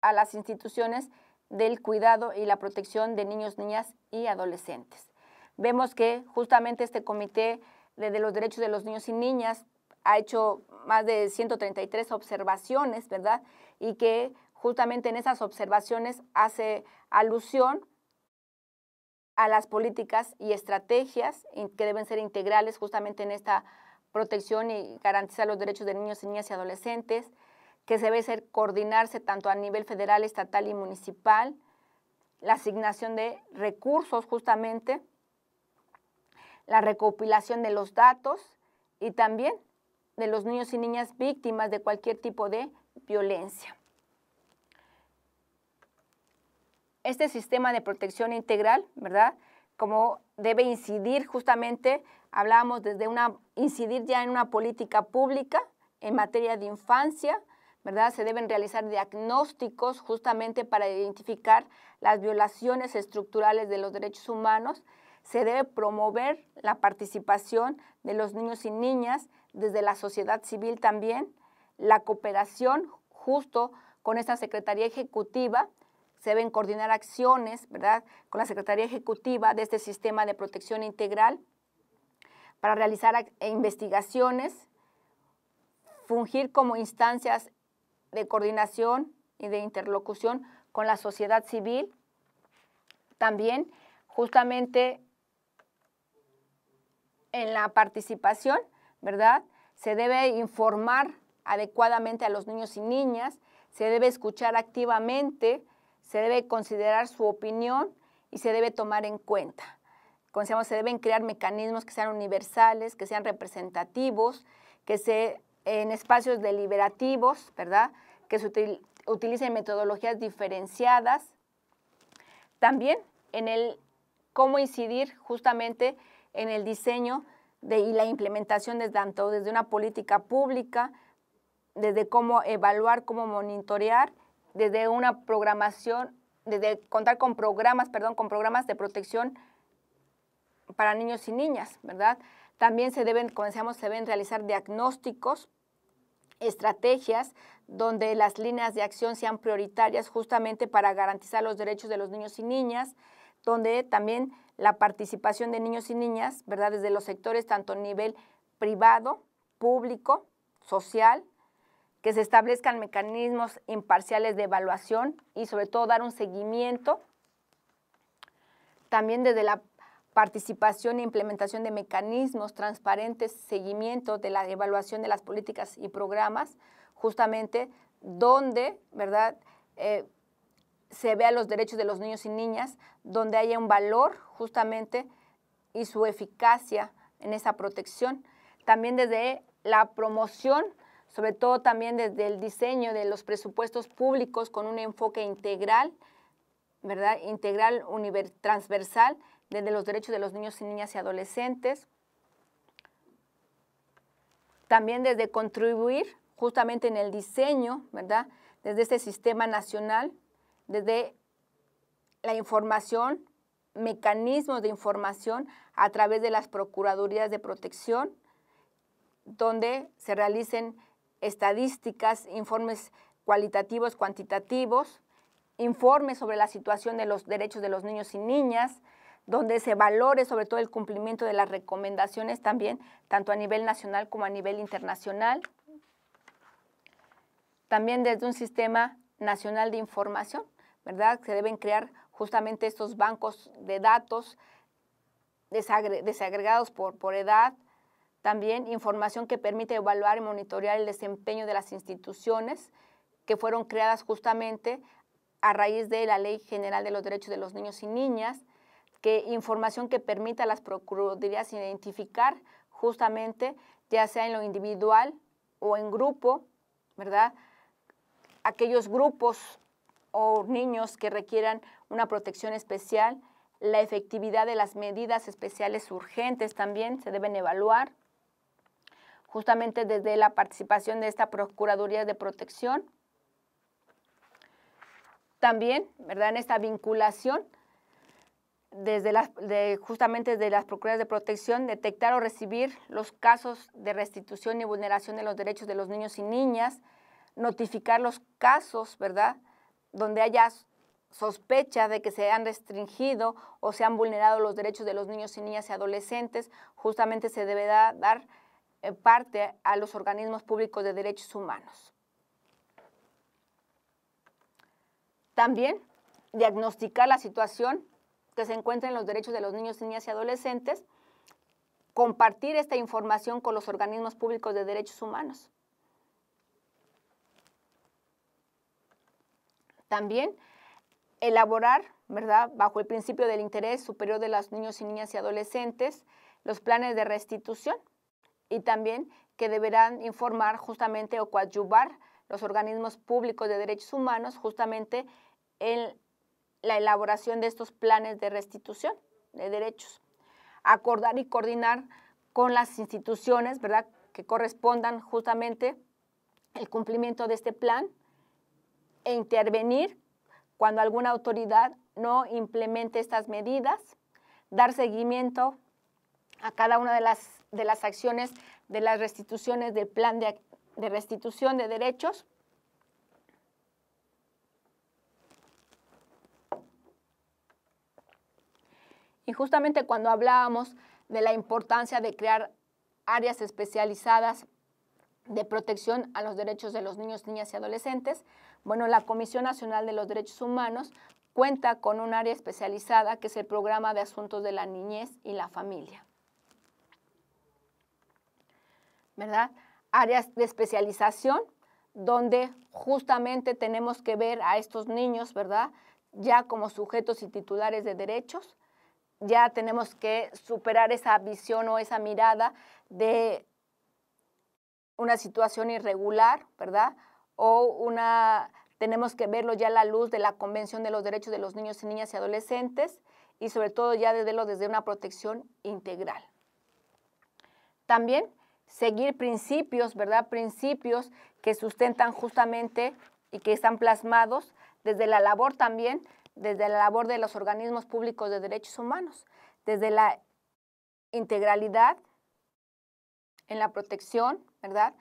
a las instituciones del cuidado y la protección de niños, niñas y adolescentes. Vemos que justamente este comité de los derechos de los niños y niñas ha hecho más de 133 observaciones, ¿verdad? Y que justamente en esas observaciones hace alusión a las políticas y estrategias que deben ser integrales justamente en esta protección y garantizar los derechos de niños, niñas y adolescentes, que se debe ser coordinarse tanto a nivel federal, estatal y municipal, la asignación de recursos justamente, la recopilación de los datos y también de los niños y niñas víctimas de cualquier tipo de violencia. Este sistema de protección integral, ¿verdad? Como debe incidir justamente, hablábamos desde una, incidir ya en una política pública en materia de infancia, ¿verdad? Se deben realizar diagnósticos justamente para identificar las violaciones estructurales de los derechos humanos. Se debe promover la participación de los niños y niñas desde la sociedad civil también, la cooperación justo con esta Secretaría Ejecutiva, se deben coordinar acciones, ¿verdad?, con la Secretaría Ejecutiva de este sistema de protección integral para realizar e investigaciones, fungir como instancias de coordinación y de interlocución con la sociedad civil. También justamente en la participación ¿verdad? Se debe informar adecuadamente a los niños y niñas, se debe escuchar activamente, se debe considerar su opinión y se debe tomar en cuenta. se deben crear mecanismos que sean universales, que sean representativos, que se en espacios deliberativos, ¿verdad? Que se utilicen metodologías diferenciadas. También en el cómo incidir justamente en el diseño y la implementación desde tanto desde una política pública, desde cómo evaluar, cómo monitorear, desde una programación, desde contar con programas, perdón, con programas de protección para niños y niñas, ¿verdad? También se deben, como decíamos, se deben realizar diagnósticos, estrategias donde las líneas de acción sean prioritarias justamente para garantizar los derechos de los niños y niñas, donde también la participación de niños y niñas, ¿verdad? Desde los sectores tanto a nivel privado, público, social, que se establezcan mecanismos imparciales de evaluación y sobre todo dar un seguimiento también desde la participación e implementación de mecanismos transparentes, seguimiento de la evaluación de las políticas y programas, justamente donde, ¿verdad? Eh, se vea los derechos de los niños y niñas, donde haya un valor justamente y su eficacia en esa protección. También desde la promoción, sobre todo también desde el diseño de los presupuestos públicos con un enfoque integral, ¿verdad? Integral, transversal, desde los derechos de los niños y niñas y adolescentes. También desde contribuir justamente en el diseño, ¿verdad? Desde este sistema nacional desde la información, mecanismos de información a través de las Procuradurías de Protección, donde se realicen estadísticas, informes cualitativos, cuantitativos, informes sobre la situación de los derechos de los niños y niñas, donde se valore sobre todo el cumplimiento de las recomendaciones también, tanto a nivel nacional como a nivel internacional. También desde un sistema nacional de información, ¿verdad? Se deben crear justamente estos bancos de datos desagregados por, por edad, también información que permite evaluar y monitorear el desempeño de las instituciones que fueron creadas justamente a raíz de la Ley General de los Derechos de los Niños y Niñas, que información que permita a las procuradurías identificar justamente, ya sea en lo individual o en grupo, ¿verdad? Aquellos grupos o niños que requieran una protección especial. La efectividad de las medidas especiales urgentes también se deben evaluar, justamente desde la participación de esta Procuraduría de Protección. También, ¿verdad? En esta vinculación, desde las, justamente desde las Procuradurías de Protección, detectar o recibir los casos de restitución y vulneración de los derechos de los niños y niñas, notificar los casos, ¿verdad? donde haya sospecha de que se han restringido o se han vulnerado los derechos de los niños y niñas y adolescentes, justamente se debe dar eh, parte a los organismos públicos de derechos humanos. También diagnosticar la situación que se encuentra en los derechos de los niños, niñas y adolescentes, compartir esta información con los organismos públicos de derechos humanos. También elaborar, ¿verdad? Bajo el principio del interés superior de los niños y niñas y adolescentes, los planes de restitución y también que deberán informar justamente o coadyuvar los organismos públicos de derechos humanos justamente en la elaboración de estos planes de restitución de derechos. Acordar y coordinar con las instituciones, ¿verdad?, que correspondan justamente el cumplimiento de este plan e intervenir cuando alguna autoridad no implemente estas medidas, dar seguimiento a cada una de las, de las acciones de las restituciones del plan de, de restitución de derechos Y justamente cuando hablábamos de la importancia de crear áreas especializadas de protección a los derechos de los niños, niñas y adolescentes. Bueno, la Comisión Nacional de los Derechos Humanos cuenta con un área especializada que es el Programa de Asuntos de la Niñez y la Familia. ¿Verdad? Áreas de especialización donde justamente tenemos que ver a estos niños, ¿verdad? Ya como sujetos y titulares de derechos, ya tenemos que superar esa visión o esa mirada de una situación irregular, ¿verdad? O una, tenemos que verlo ya a la luz de la Convención de los Derechos de los Niños y Niñas y Adolescentes y sobre todo ya desde lo desde una protección integral. También seguir principios, ¿verdad? Principios que sustentan justamente y que están plasmados desde la labor también, desde la labor de los organismos públicos de derechos humanos, desde la integralidad, en la protección, ¿verdad?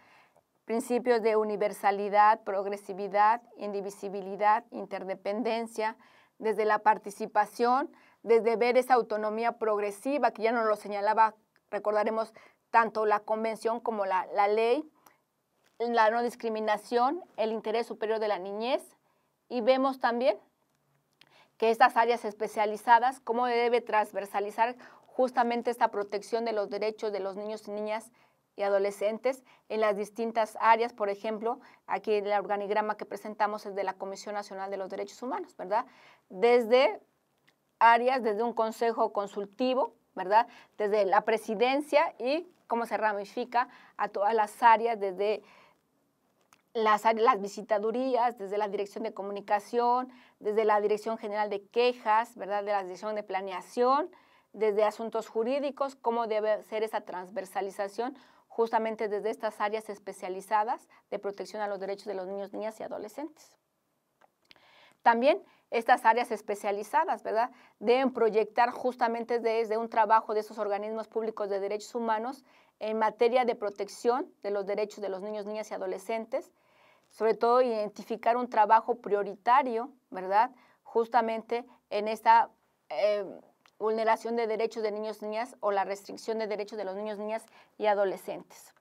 Principios de universalidad, progresividad, indivisibilidad, interdependencia, desde la participación, desde ver esa autonomía progresiva que ya nos lo señalaba, recordaremos, tanto la convención como la, la ley, la no discriminación, el interés superior de la niñez y vemos también que estas áreas especializadas, cómo debe transversalizar justamente esta protección de los derechos de los niños y niñas y adolescentes en las distintas áreas, por ejemplo, aquí el organigrama que presentamos es de la Comisión Nacional de los Derechos Humanos, ¿verdad? Desde áreas, desde un consejo consultivo, ¿verdad? Desde la presidencia y cómo se ramifica a todas las áreas, desde las, las visitadurías, desde la Dirección de Comunicación, desde la Dirección General de Quejas, ¿verdad? De la Dirección de Planeación, desde asuntos jurídicos, cómo debe ser esa transversalización justamente desde estas áreas especializadas de protección a los derechos de los niños, niñas y adolescentes. También estas áreas especializadas, ¿verdad? Deben proyectar justamente desde un trabajo de esos organismos públicos de derechos humanos en materia de protección de los derechos de los niños, niñas y adolescentes, sobre todo identificar un trabajo prioritario, ¿verdad? Justamente en esta eh, vulneración de derechos de niños y niñas o la restricción de derechos de los niños, niñas y adolescentes.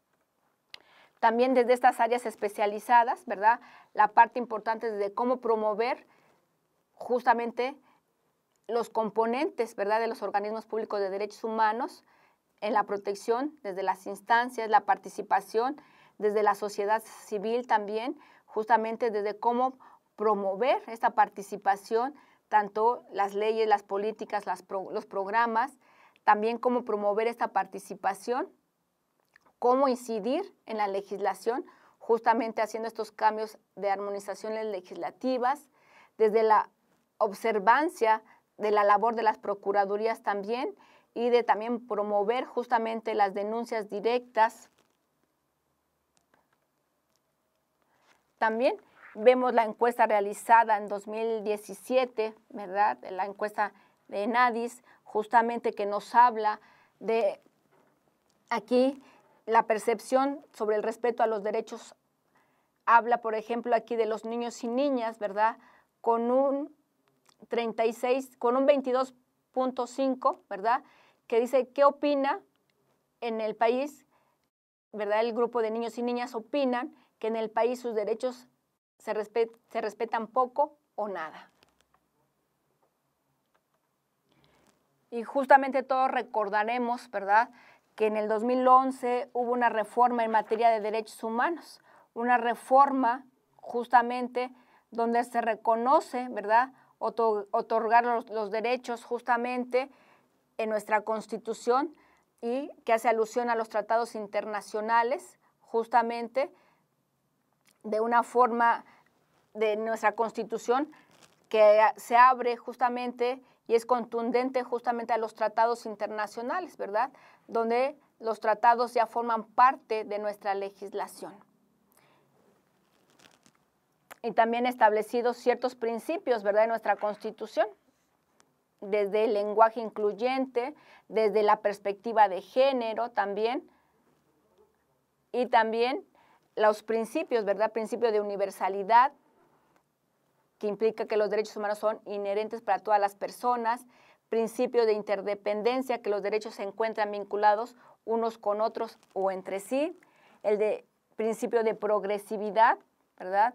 También desde estas áreas especializadas, ¿verdad? La parte importante es de cómo promover justamente los componentes, ¿verdad?, de los organismos públicos de derechos humanos en la protección, desde las instancias, la participación, desde la sociedad civil también, justamente desde cómo promover esta participación tanto las leyes, las políticas, los programas, también cómo promover esta participación, cómo incidir en la legislación, justamente haciendo estos cambios de armonizaciones legislativas, desde la observancia de la labor de las procuradurías también y de también promover justamente las denuncias directas. También Vemos la encuesta realizada en 2017, ¿verdad? La encuesta de Nadis, justamente que nos habla de aquí la percepción sobre el respeto a los derechos. Habla, por ejemplo, aquí de los niños y niñas, ¿verdad? Con un 36, con un 22.5, ¿verdad? Que dice, ¿qué opina en el país? ¿Verdad? El grupo de niños y niñas opinan que en el país sus derechos se, respetan poco o nada. Y justamente todos recordaremos, ¿verdad?, que en el 2011 hubo una reforma en materia de derechos humanos, una reforma justamente donde se reconoce, ¿verdad?, otorgar los, los, derechos justamente en nuestra Constitución y que hace alusión a los tratados internacionales, justamente de una forma de nuestra constitución que se abre justamente y es contundente justamente a los tratados internacionales, ¿verdad? Donde los tratados ya forman parte de nuestra legislación. Y también establecidos ciertos principios, ¿verdad?, de nuestra Constitución, desde el lenguaje incluyente, desde la perspectiva de género también, y también los principios, ¿verdad? Principio de universalidad, que implica que los derechos humanos son inherentes para todas las personas, principio de interdependencia, que los derechos se encuentran vinculados unos con otros o entre sí, el de principio de progresividad, ¿verdad?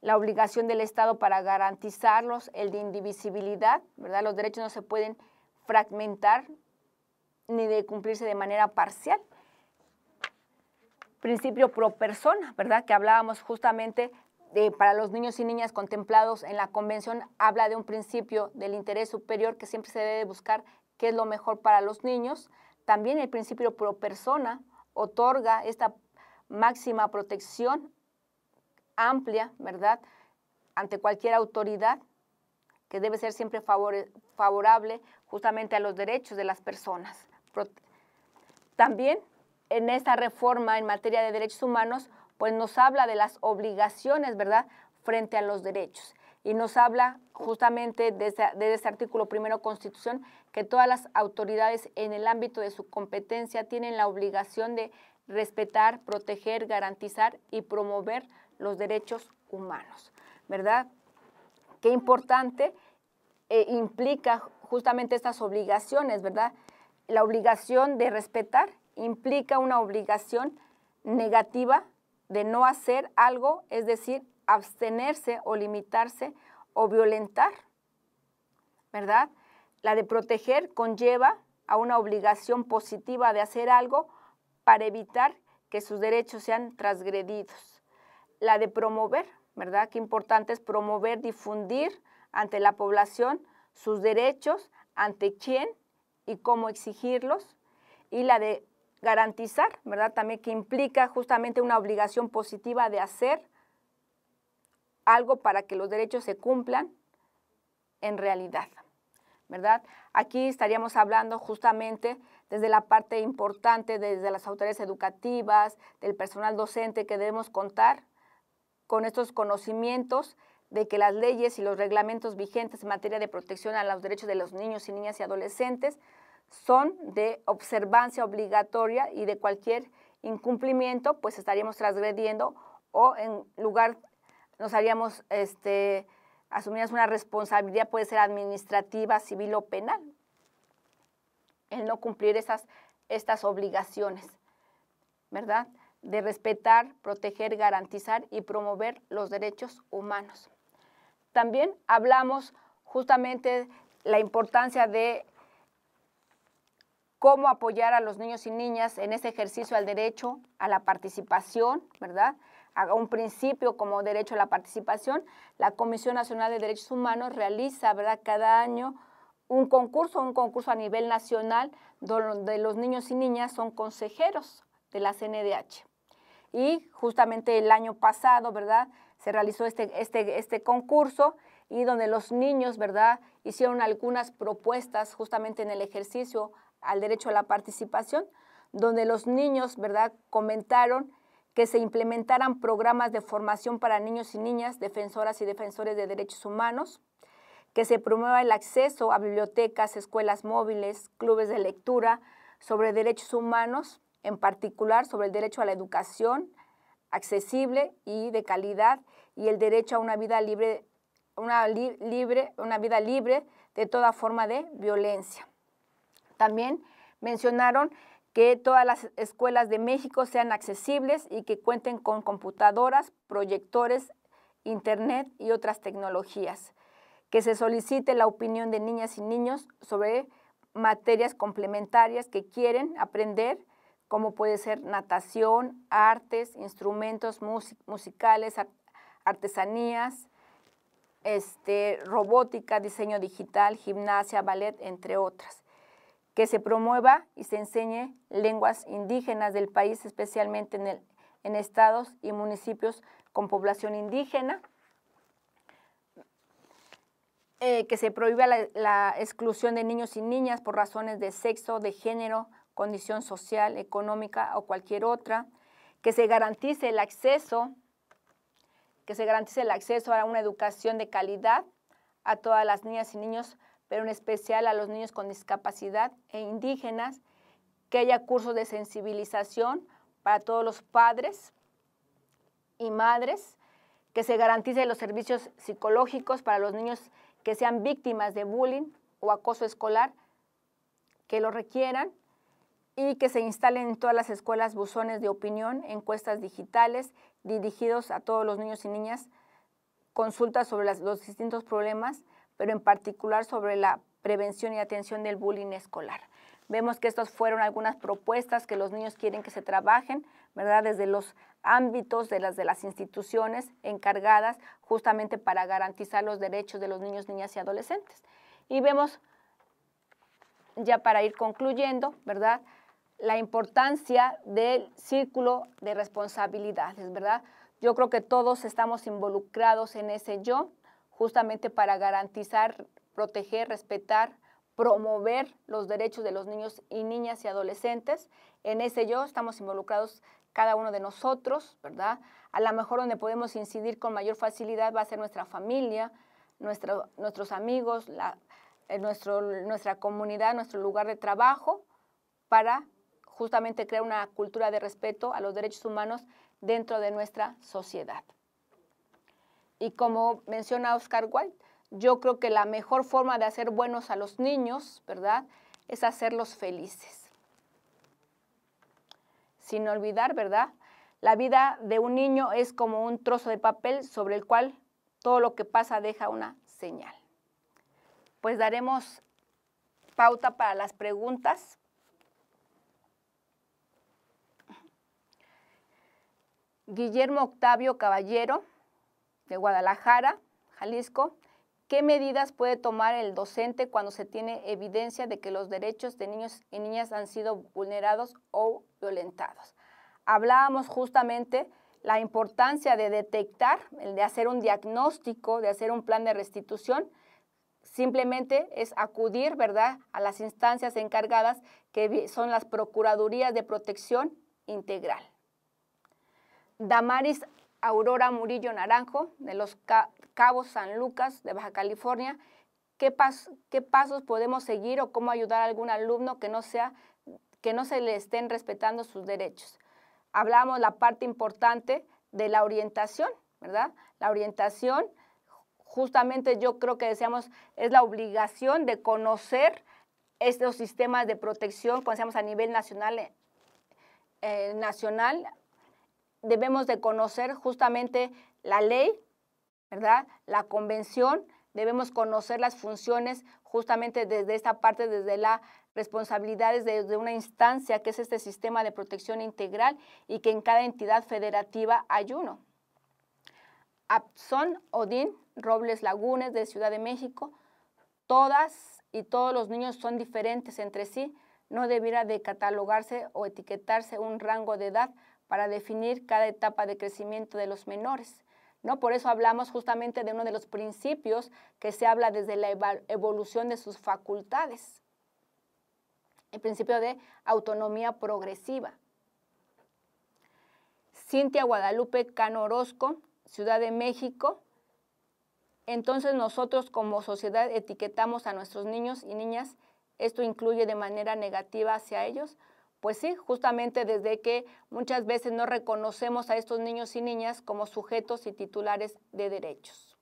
La obligación del Estado para garantizarlos, el de indivisibilidad, ¿verdad? Los derechos no se pueden fragmentar ni de cumplirse de manera parcial principio pro persona, ¿verdad? Que hablábamos justamente de, para los niños y niñas contemplados en la convención, habla de un principio del interés superior que siempre se debe buscar qué es lo mejor para los niños. También el principio pro persona otorga esta máxima protección amplia, ¿verdad?, ante cualquier autoridad, que debe ser siempre favorable justamente a los derechos de las personas. también en esta reforma en materia de derechos humanos, pues nos habla de las obligaciones, ¿verdad?, frente a los derechos. Y nos habla justamente desde, ese este artículo primero Constitución que todas las autoridades en el ámbito de su competencia tienen la obligación de respetar, proteger, garantizar y promover los derechos humanos, ¿verdad? Qué importante eh, implica justamente estas obligaciones, ¿verdad? La obligación de respetar implica una obligación negativa de no hacer algo, es decir, abstenerse o limitarse o violentar, ¿verdad? La de proteger conlleva a una obligación positiva de hacer algo para evitar que sus derechos sean transgredidos. La de promover, ¿verdad? Qué importante es promover, difundir ante la población sus derechos, ante quién y cómo exigirlos. Y la de garantizar, ¿verdad? También que implica justamente una obligación positiva de hacer algo para que los derechos se cumplan en realidad, ¿verdad? Aquí estaríamos hablando justamente desde la parte importante, desde las autoridades educativas, del personal docente, que debemos contar con estos conocimientos de que las leyes y los reglamentos vigentes en materia de protección a los derechos de los niños y niñas y adolescentes son de observancia obligatoria y de cualquier incumplimiento, pues estaríamos transgrediendo o en lugar nos haríamos, este, una responsabilidad, puede ser administrativa, civil o penal, el no cumplir estas obligaciones, ¿verdad? De respetar, proteger, garantizar y promover los derechos humanos. También hablamos justamente la importancia de cómo apoyar a los niños y niñas en ese ejercicio al derecho a la participación, ¿verdad? un principio como derecho a la participación. La Comisión Nacional de Derechos Humanos realiza, ¿verdad?, cada año un concurso, un concurso a nivel nacional, donde los niños y niñas son consejeros de la CNDH. Y justamente el año pasado, ¿verdad? Se realizó este, este, este concurso y donde los niños, ¿verdad? Hicieron algunas propuestas justamente en el ejercicio al derecho a la participación, donde los niños, ¿verdad?, comentaron que se implementaran programas de formación para niños y niñas, defensoras y defensores de derechos humanos, que se promueva el acceso a bibliotecas, escuelas móviles, clubes de lectura sobre derechos humanos, en particular sobre el derecho a la educación accesible y de calidad y el derecho a una vida libre, libre, una vida libre de toda forma de violencia. También mencionaron que todas las escuelas de México sean accesibles y que cuenten con computadoras, proyectores, internet y otras tecnologías. Que se solicite la opinión de niñas y niños sobre materias complementarias que quieren aprender, como puede ser natación, artes, instrumentos musicales, artesanías, este, robótica, diseño digital, gimnasia, ballet, entre otras que se promueva y se enseñe lenguas indígenas del país, especialmente en, estados y municipios con población indígena, eh, que se prohíba la, la, exclusión de niños y niñas por razones de sexo, de género, condición social, económica o cualquier otra, que se garantice el acceso, que se garantice el acceso a una educación de calidad a todas las niñas y niños pero en especial a los niños con discapacidad e indígenas, que haya cursos de sensibilización para todos los padres y madres, que se garanticen los servicios psicológicos para los niños que sean víctimas de bullying o acoso escolar, que lo requieran, y que se instalen en todas las escuelas buzones de opinión, encuestas digitales dirigidos a todos los niños y niñas, consultas sobre los distintos problemas pero en particular sobre la prevención y atención del bullying escolar. Vemos que estas fueron algunas propuestas que los niños quieren que se trabajen, ¿verdad? Desde los ámbitos de las, de las instituciones encargadas justamente para garantizar los derechos de los niños, niñas y adolescentes. Y vemos, ya para ir concluyendo, ¿verdad? La importancia del círculo de responsabilidades, ¿verdad? Yo creo que todos estamos involucrados en ese yo, justamente para garantizar, proteger, respetar, promover los derechos de los niños y niñas y adolescentes. En ese yo estamos involucrados cada uno de nosotros, ¿verdad? A lo mejor donde podemos incidir con mayor facilidad va a ser nuestra familia, nuestros amigos, eh, nuestra comunidad, nuestro lugar de trabajo, para justamente crear una cultura de respeto a los derechos humanos dentro de nuestra sociedad. Y como menciona Oscar Wilde, yo creo que la mejor forma de hacer buenos a los niños, ¿verdad? Es hacerlos felices. Sin olvidar, ¿verdad? La vida de un niño es como un trozo de papel sobre el cual todo lo que pasa deja una señal. Pues daremos pauta para las preguntas. Guillermo Octavio Caballero de este, Guadalajara, Jalisco, ¿Qué medidas puede tomar el docente cuando se tiene evidencia de que los derechos de niños y niñas han sido vulnerados o violentados? Hablábamos justamente la importancia de detectar, de hacer un diagnóstico, de hacer un plan de restitución. Simplemente es acudir, ¿verdad?, a las instancias encargadas que son las Procuradurías de Protección Integral. Damaris Aurora Murillo Naranjo, de los Cabos San Lucas, de Baja California. ¿Qué, pasos podemos seguir o cómo ayudar a algún alumno que no, sea, que no se le estén respetando sus derechos? Hablamos la parte importante de la orientación, ¿verdad? La orientación, justamente yo creo que decíamos, es la obligación de conocer estos sistemas de protección, seamos a nivel nacional, eh, nacional debemos de conocer justamente la ley, ¿verdad? La convención, debemos conocer las funciones justamente desde esta parte, desde las responsabilidades de, una instancia que es este sistema de protección integral y que en cada entidad federativa hay uno. Abson Odín Robles Lagunes de Ciudad de México, todas y todos los niños son diferentes entre sí, no debiera de catalogarse o etiquetarse un rango de edad para definir cada etapa de crecimiento de los menores. ¿No? Por eso hablamos justamente de uno de los principios que se habla desde la evolución de sus facultades, el principio de autonomía progresiva. Cintia Guadalupe Cano Orozco, Ciudad de México. Entonces nosotros como sociedad etiquetamos a nuestros niños y niñas, esto incluye de manera negativa hacia ellos pues sí, justamente desde que muchas veces no reconocemos a estos niños y niñas como sujetos y titulares de derechos.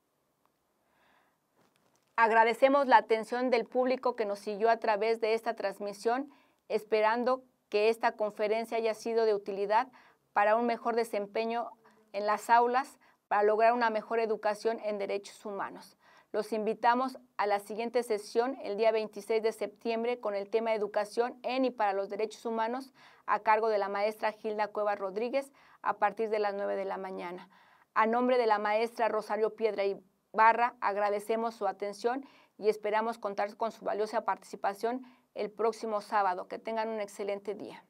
Agradecemos la atención del público que nos siguió a través de esta transmisión, esperando que esta conferencia haya sido de utilidad para un mejor desempeño en las aulas, para lograr una mejor educación en derechos humanos. Los invitamos a la siguiente sesión el día 26 de septiembre con el tema Educación en y para los Derechos Humanos a cargo de la maestra Gilda Cueva Rodríguez a partir de las 9 de la mañana. A nombre de la maestra Rosario Piedra y Barra agradecemos su atención y esperamos contar con su valiosa participación el próximo sábado. Que tengan un excelente día.